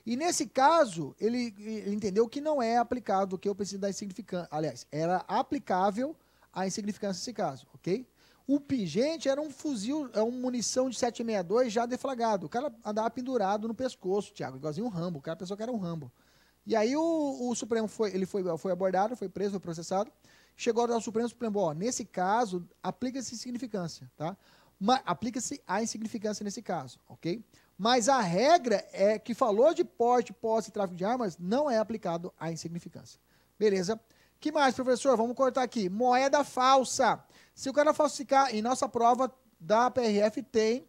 E nesse caso, ele, ele entendeu que não é aplicado o que eu preciso da insignificância. Aliás, era aplicável a insignificância nesse caso, ok? O pingente era um fuzil, é uma munição de 762 já deflagrado. O cara andava pendurado no pescoço, Thiago, igualzinho um Rambo. O cara pensou que era um Rambo. E aí o, o Supremo foi, ele foi, foi abordado, foi preso, foi processado. Chegou ao Supremo, o Supremo, ó, nesse caso, aplica-se insignificância, tá? Aplica-se a insignificância nesse caso, ok? Mas a regra é que falou de porte, posse e tráfico de armas não é aplicado a insignificância. Beleza? que mais, professor? Vamos cortar aqui. Moeda falsa. Se o cara falsificar, em nossa prova da PRF tem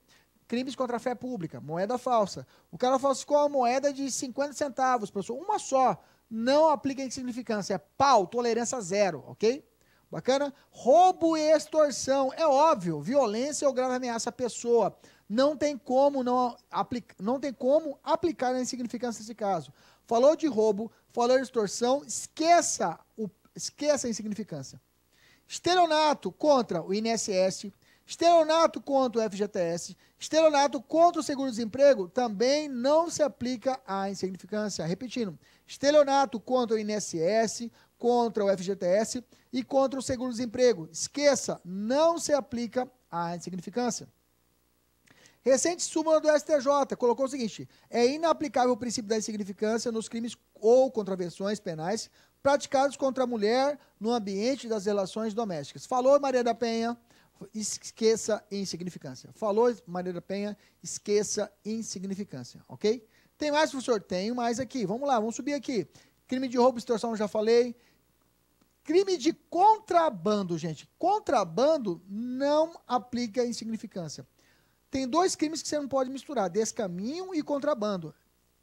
crimes contra a fé pública, moeda falsa. O cara falsificou a moeda de 50 centavos, pessoal, uma só. Não aplica insignificância, é pau, tolerância zero, ok? Bacana? Roubo e extorsão, é óbvio, violência ou grave ameaça à pessoa. Não tem como não, aplica, não tem como aplicar a insignificância nesse caso. Falou de roubo, falou de extorsão, esqueça o esqueça a insignificância estelionato contra o INSS, estelionato contra o FGTS, estelionato contra o seguro-desemprego também não se aplica à insignificância. Repetindo, estelionato contra o INSS, contra o FGTS e contra o seguro-desemprego. Esqueça, não se aplica à insignificância. Recente súmula do STJ colocou o seguinte: é inaplicável o princípio da insignificância nos crimes ou contravenções penais praticados contra a mulher no ambiente das relações domésticas. Falou Maria da Penha, esqueça insignificância. Falou Maria da Penha, esqueça insignificância, ok? Tem mais, professor? Tem mais aqui. Vamos lá, vamos subir aqui. Crime de roubo e extorsão, já falei. Crime de contrabando, gente. Contrabando não aplica insignificância. Tem dois crimes que você não pode misturar: descaminho e contrabando.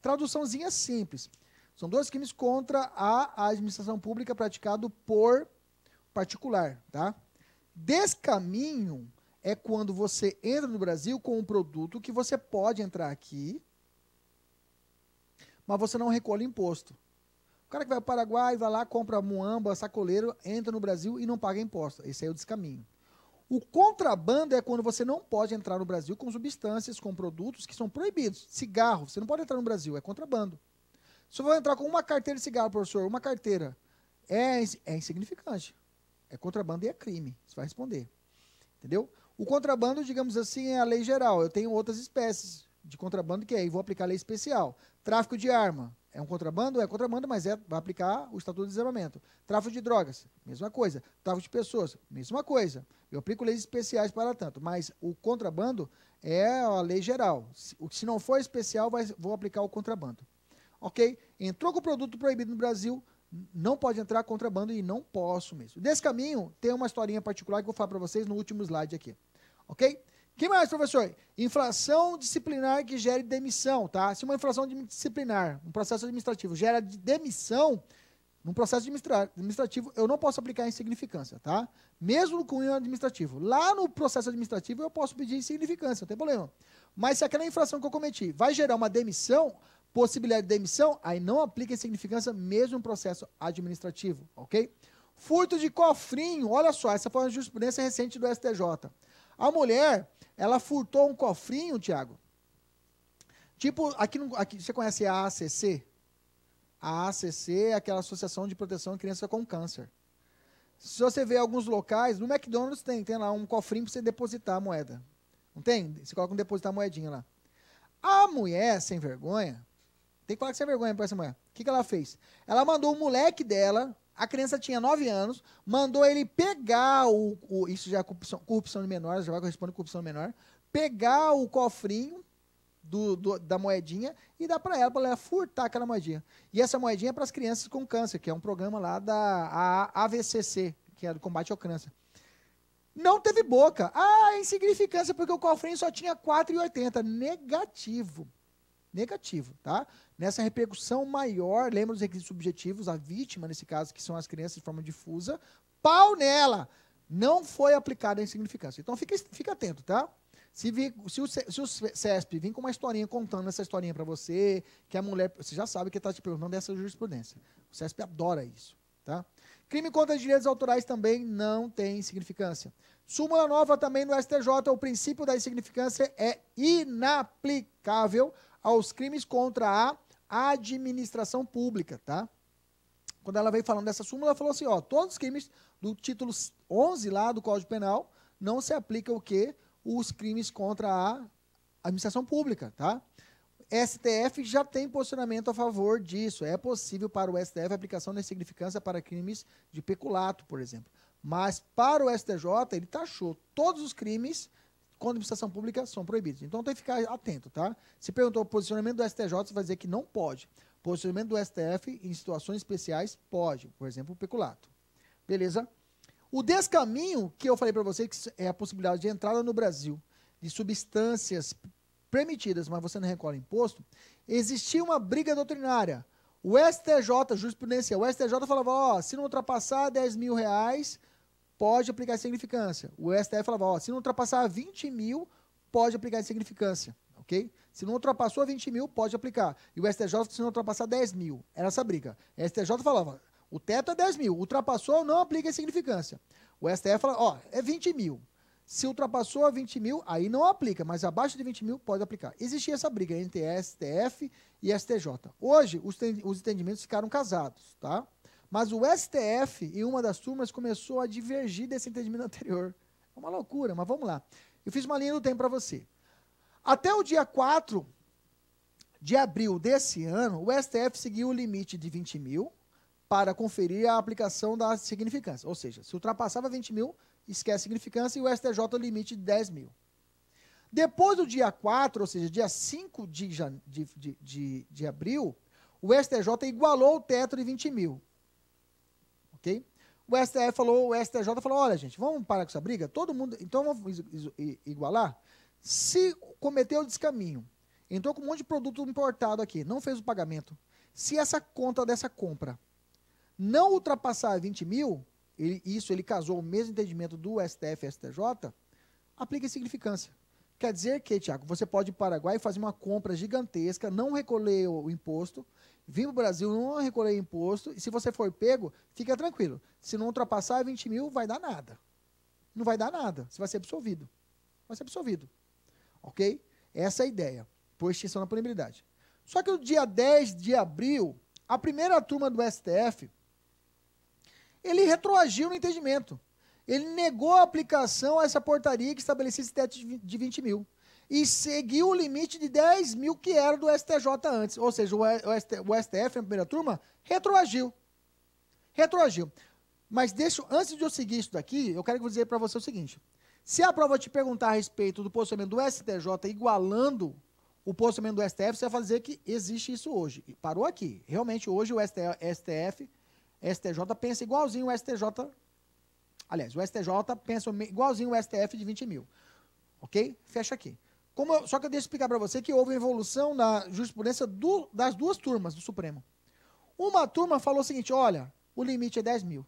Traduçãozinha simples. São dois crimes contra a administração pública praticado por particular, tá? Descaminho é quando você entra no Brasil com um produto que você pode entrar aqui, mas você não recolhe imposto. O cara que vai ao Paraguai, vai lá, compra muamba, sacoleiro, entra no Brasil e não paga imposto. Esse é o descaminho. O contrabando é quando você não pode entrar no Brasil com substâncias, com produtos que são proibidos. Cigarro, você não pode entrar no Brasil, é contrabando. Se eu vou entrar com uma carteira de cigarro, professor, uma carteira, é, é insignificante. É contrabando e é crime. Você vai responder. Entendeu? O contrabando, digamos assim, é a lei geral. Eu tenho outras espécies de contrabando que é, e vou aplicar a lei especial. Tráfico de arma. É um contrabando? É contrabando, mas é, vai aplicar o Estatuto de Desarmamento. Tráfico de drogas, mesma coisa. Tráfico de pessoas, mesma coisa. Eu aplico leis especiais para tanto, mas o contrabando é a lei geral. Se, se não for especial, vai, vou aplicar o contrabando ok? Entrou com o produto proibido no Brasil, não pode entrar contrabando e não posso mesmo. Desse caminho, tem uma historinha particular que eu vou falar para vocês no último slide aqui, ok? que mais, professor? Inflação disciplinar que gere demissão, tá? Se uma inflação disciplinar, um processo administrativo, gera demissão, num processo administrativo, eu não posso aplicar insignificância, tá? Mesmo com o administrativo. Lá no processo administrativo, eu posso pedir insignificância, não tem problema. Mas se aquela infração que eu cometi vai gerar uma demissão, Possibilidade de demissão, aí não aplica insignificância mesmo processo administrativo, ok? Furto de cofrinho, olha só, essa foi uma jurisprudência recente do STJ. A mulher, ela furtou um cofrinho, Tiago. Tipo, aqui, aqui você conhece a ACC? A ACC é aquela Associação de Proteção de crianças com Câncer. Se você vê alguns locais, no McDonald's tem, tem lá um cofrinho para você depositar a moeda. Não tem? Você coloca um depositar a moedinha lá. A mulher, sem vergonha, tem que falar que você é vergonha pra essa mulher. O que, que ela fez? Ela mandou o moleque dela, a criança tinha 9 anos, mandou ele pegar o. o isso já é corrupção, corrupção de menor, já vai corresponder corrupção de menor. Pegar o cofrinho do, do, da moedinha e dar para ela, ela furtar aquela moedinha. E essa moedinha é para as crianças com câncer, que é um programa lá da AVCC, que é do combate ao câncer. Não teve boca. Ah, insignificância, porque o cofrinho só tinha 4,80. Negativo negativo, tá? Nessa repercussão maior, lembra dos requisitos subjetivos, a vítima, nesse caso, que são as crianças de forma difusa, pau nela! Não foi aplicada a insignificância. Então fica, fica atento, tá? Se, vi, se, o, se o CESP vir com uma historinha contando essa historinha para você, que a mulher. Você já sabe que está te perguntando dessa jurisprudência. O CESP adora isso. Tá? Crime contra direitos autorais também não tem significância. Súmula nova também no STJ, o princípio da insignificância é inaplicável aos crimes contra a administração pública, tá? Quando ela veio falando dessa súmula, ela falou assim, ó, todos os crimes do título 11 lá do Código Penal não se aplica o quê? Os crimes contra a administração pública, tá? STF já tem posicionamento a favor disso. É possível para o STF a aplicação da insignificância para crimes de peculato, por exemplo. Mas para o STJ, ele taxou todos os crimes com a administração pública são proibidos. Então tem que ficar atento, tá? Se perguntou o posicionamento do STJ, você vai dizer que não pode. Posicionamento do STF em situações especiais pode, por exemplo, o peculato. Beleza? O descaminho que eu falei para você que é a possibilidade de entrada no Brasil de substâncias permitidas, mas você não recolhe imposto, existia uma briga doutrinária. O STJ, jurisprudência, o STJ falava, ó, se não ultrapassar 10 mil reais, pode aplicar significância O STF falava, ó, se não ultrapassar 20 mil, pode aplicar significância ok Se não ultrapassou 20 mil, pode aplicar. E o STJ, se não ultrapassar 10 mil, era essa briga. O STJ falava, o teto é 10 mil, ultrapassou, não aplica significância O STF fala, ó, é 20 mil. Se ultrapassou 20 mil, aí não aplica, mas abaixo de 20 mil pode aplicar. Existia essa briga entre STF e STJ. Hoje, os, os entendimentos ficaram casados, tá? Mas o STF, e uma das turmas, começou a divergir desse entendimento anterior. É uma loucura, mas vamos lá. Eu fiz uma linha do tempo para você. Até o dia 4 de abril desse ano, o STF seguiu o limite de 20 mil para conferir a aplicação da significância. Ou seja, se ultrapassava 20 mil, esquece a significância e o STJ o limite de 10 mil. Depois do dia 4, ou seja, dia 5 de, de, de, de abril, o STJ igualou o teto de 20 mil ok? O STF falou, o STJ falou, olha gente, vamos parar com essa briga, todo mundo, então vamos igualar. Se cometeu o descaminho, entrou com um monte de produto importado aqui, não fez o pagamento, se essa conta dessa compra não ultrapassar 20 mil, ele, isso ele casou o mesmo entendimento do STF e STJ, aplica significância. Quer dizer que, Tiago, você pode ir para o Paraguai e fazer uma compra gigantesca, não recolher o imposto, Vim para o Brasil, não recolher imposto, e se você for pego, fica tranquilo. Se não ultrapassar 20 mil, vai dar nada. Não vai dar nada. Você vai ser absolvido. Vai ser absolvido. Ok? Essa é a ideia, por extinção da punibilidade. Só que no dia 10 de abril, a primeira turma do STF, ele retroagiu no entendimento. Ele negou a aplicação a essa portaria que estabelecia esse teto de 20 mil e seguiu o limite de 10 mil que era do STJ antes. Ou seja, o STF, na primeira turma, retroagiu. Retroagiu. Mas deixa, antes de eu seguir isso daqui, eu quero dizer para você o seguinte. Se a prova te perguntar a respeito do posicionamento do STJ igualando o posicionamento do STF, você vai dizer que existe isso hoje. E parou aqui. Realmente, hoje o STF, STJ pensa igualzinho o STJ. Aliás, o STJ pensa igualzinho o STF de 20 mil. Ok? Fecha aqui. Como, só que eu deixo explicar para você que houve evolução na jurisprudência do, das duas turmas do Supremo. Uma turma falou o seguinte: olha, o limite é 10 mil.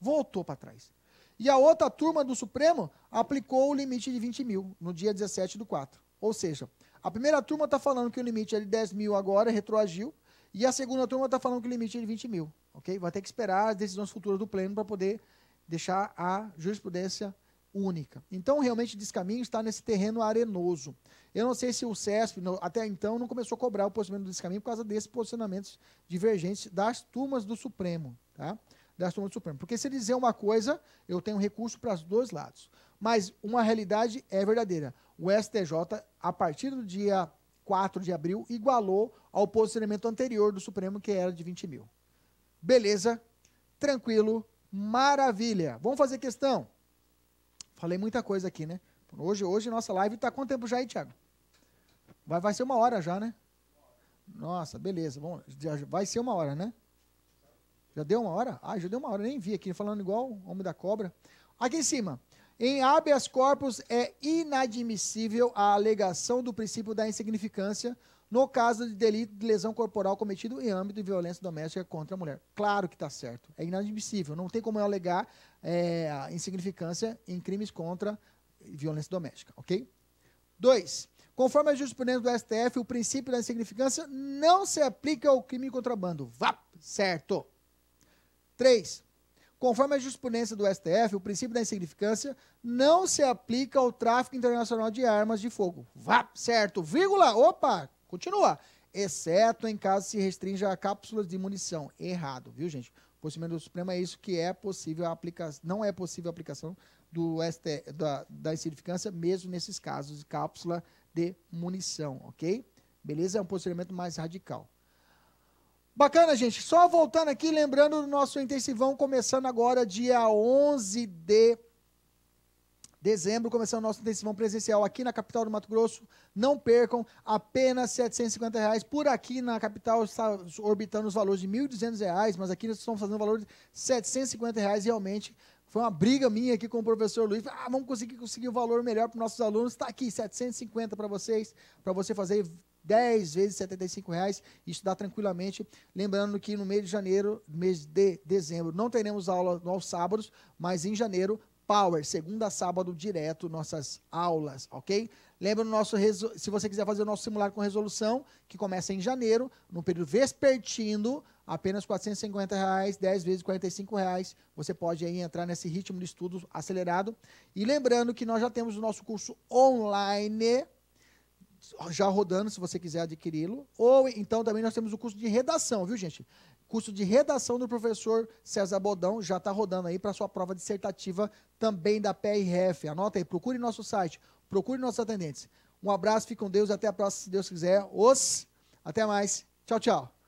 Voltou para trás. E a outra turma do Supremo aplicou o limite de 20 mil no dia 17 do 4. Ou seja, a primeira turma está falando que o limite é de 10 mil agora, retroagiu, e a segunda turma está falando que o limite é de 20 mil. Ok? Vai ter que esperar as decisões futuras do Pleno para poder deixar a jurisprudência única. Então, realmente, o descaminho está nesse terreno arenoso. Eu não sei se o CESP, até então, não começou a cobrar o posicionamento do descaminho por causa desses posicionamentos divergentes das turmas do Supremo. Tá? Das turmas do Supremo. Porque se ele dizer uma coisa, eu tenho recurso para os dois lados. Mas uma realidade é verdadeira. O STJ, a partir do dia 4 de abril, igualou ao posicionamento anterior do Supremo, que era de 20 mil. Beleza, tranquilo, maravilha. Vamos fazer questão. Falei muita coisa aqui, né? Hoje, hoje nossa live está quanto tempo já aí, Tiago? Vai, vai ser uma hora já, né? Nossa, beleza. Bom, já, vai ser uma hora, né? Já deu uma hora? Ah, já deu uma hora, nem vi aqui, falando igual o homem da cobra. Aqui em cima. Em habeas corpus é inadmissível a alegação do princípio da insignificância no caso de delito de lesão corporal cometido em âmbito de violência doméstica contra a mulher. Claro que está certo. É inadmissível. Não tem como eu alegar é, insignificância em crimes contra violência doméstica, ok? Dois, conforme a jurisprudência do STF, o princípio da insignificância não se aplica ao crime de contrabando. VAP, certo. Três, conforme a jurisprudência do STF, o princípio da insignificância não se aplica ao tráfico internacional de armas de fogo. VAP, certo. Vírgula, opa, continua. Exceto em caso se restrinja a cápsulas de munição. Errado, viu, gente? posicionamento do Supremo é isso que é possível a aplicação, não é possível a aplicação do ST, da, da insignificância, mesmo nesses casos de cápsula de munição, ok? Beleza? É um posicionamento mais radical. Bacana, gente. Só voltando aqui, lembrando do nosso intensivão, começando agora dia 11 de dezembro, começando o nosso intensivão presencial aqui na capital do Mato Grosso. Não percam, apenas R$ 750. Reais. Por aqui na capital está orbitando os valores de R$ 1.200, mas aqui nós estamos fazendo o valor de R$ 750 reais realmente. Foi uma briga minha aqui com o professor Luiz. Ah, vamos conseguir conseguir um valor melhor para os nossos alunos. Está aqui, 750 para vocês, para você fazer 10 vezes 75 reais e estudar tranquilamente. Lembrando que no mês de janeiro, mês de dezembro, não teremos aula aos sábados, mas em janeiro Power, segunda a sábado direto, nossas aulas, ok? Lembra o nosso, se você quiser fazer o nosso simulado com resolução, que começa em janeiro, no período vespertino, apenas R$ 450, reais, 10 vezes R$ reais. Você pode aí entrar nesse ritmo de estudo acelerado. E lembrando que nós já temos o nosso curso online, já rodando, se você quiser adquiri-lo. Ou então também nós temos o curso de redação, viu, gente? curso de redação do professor César Bodão já está rodando aí para sua prova dissertativa também da PRF. Anota aí, procure nosso site, procure nossos atendentes. Um abraço, fique com Deus, e até a próxima, se Deus quiser. Os, até mais. Tchau, tchau.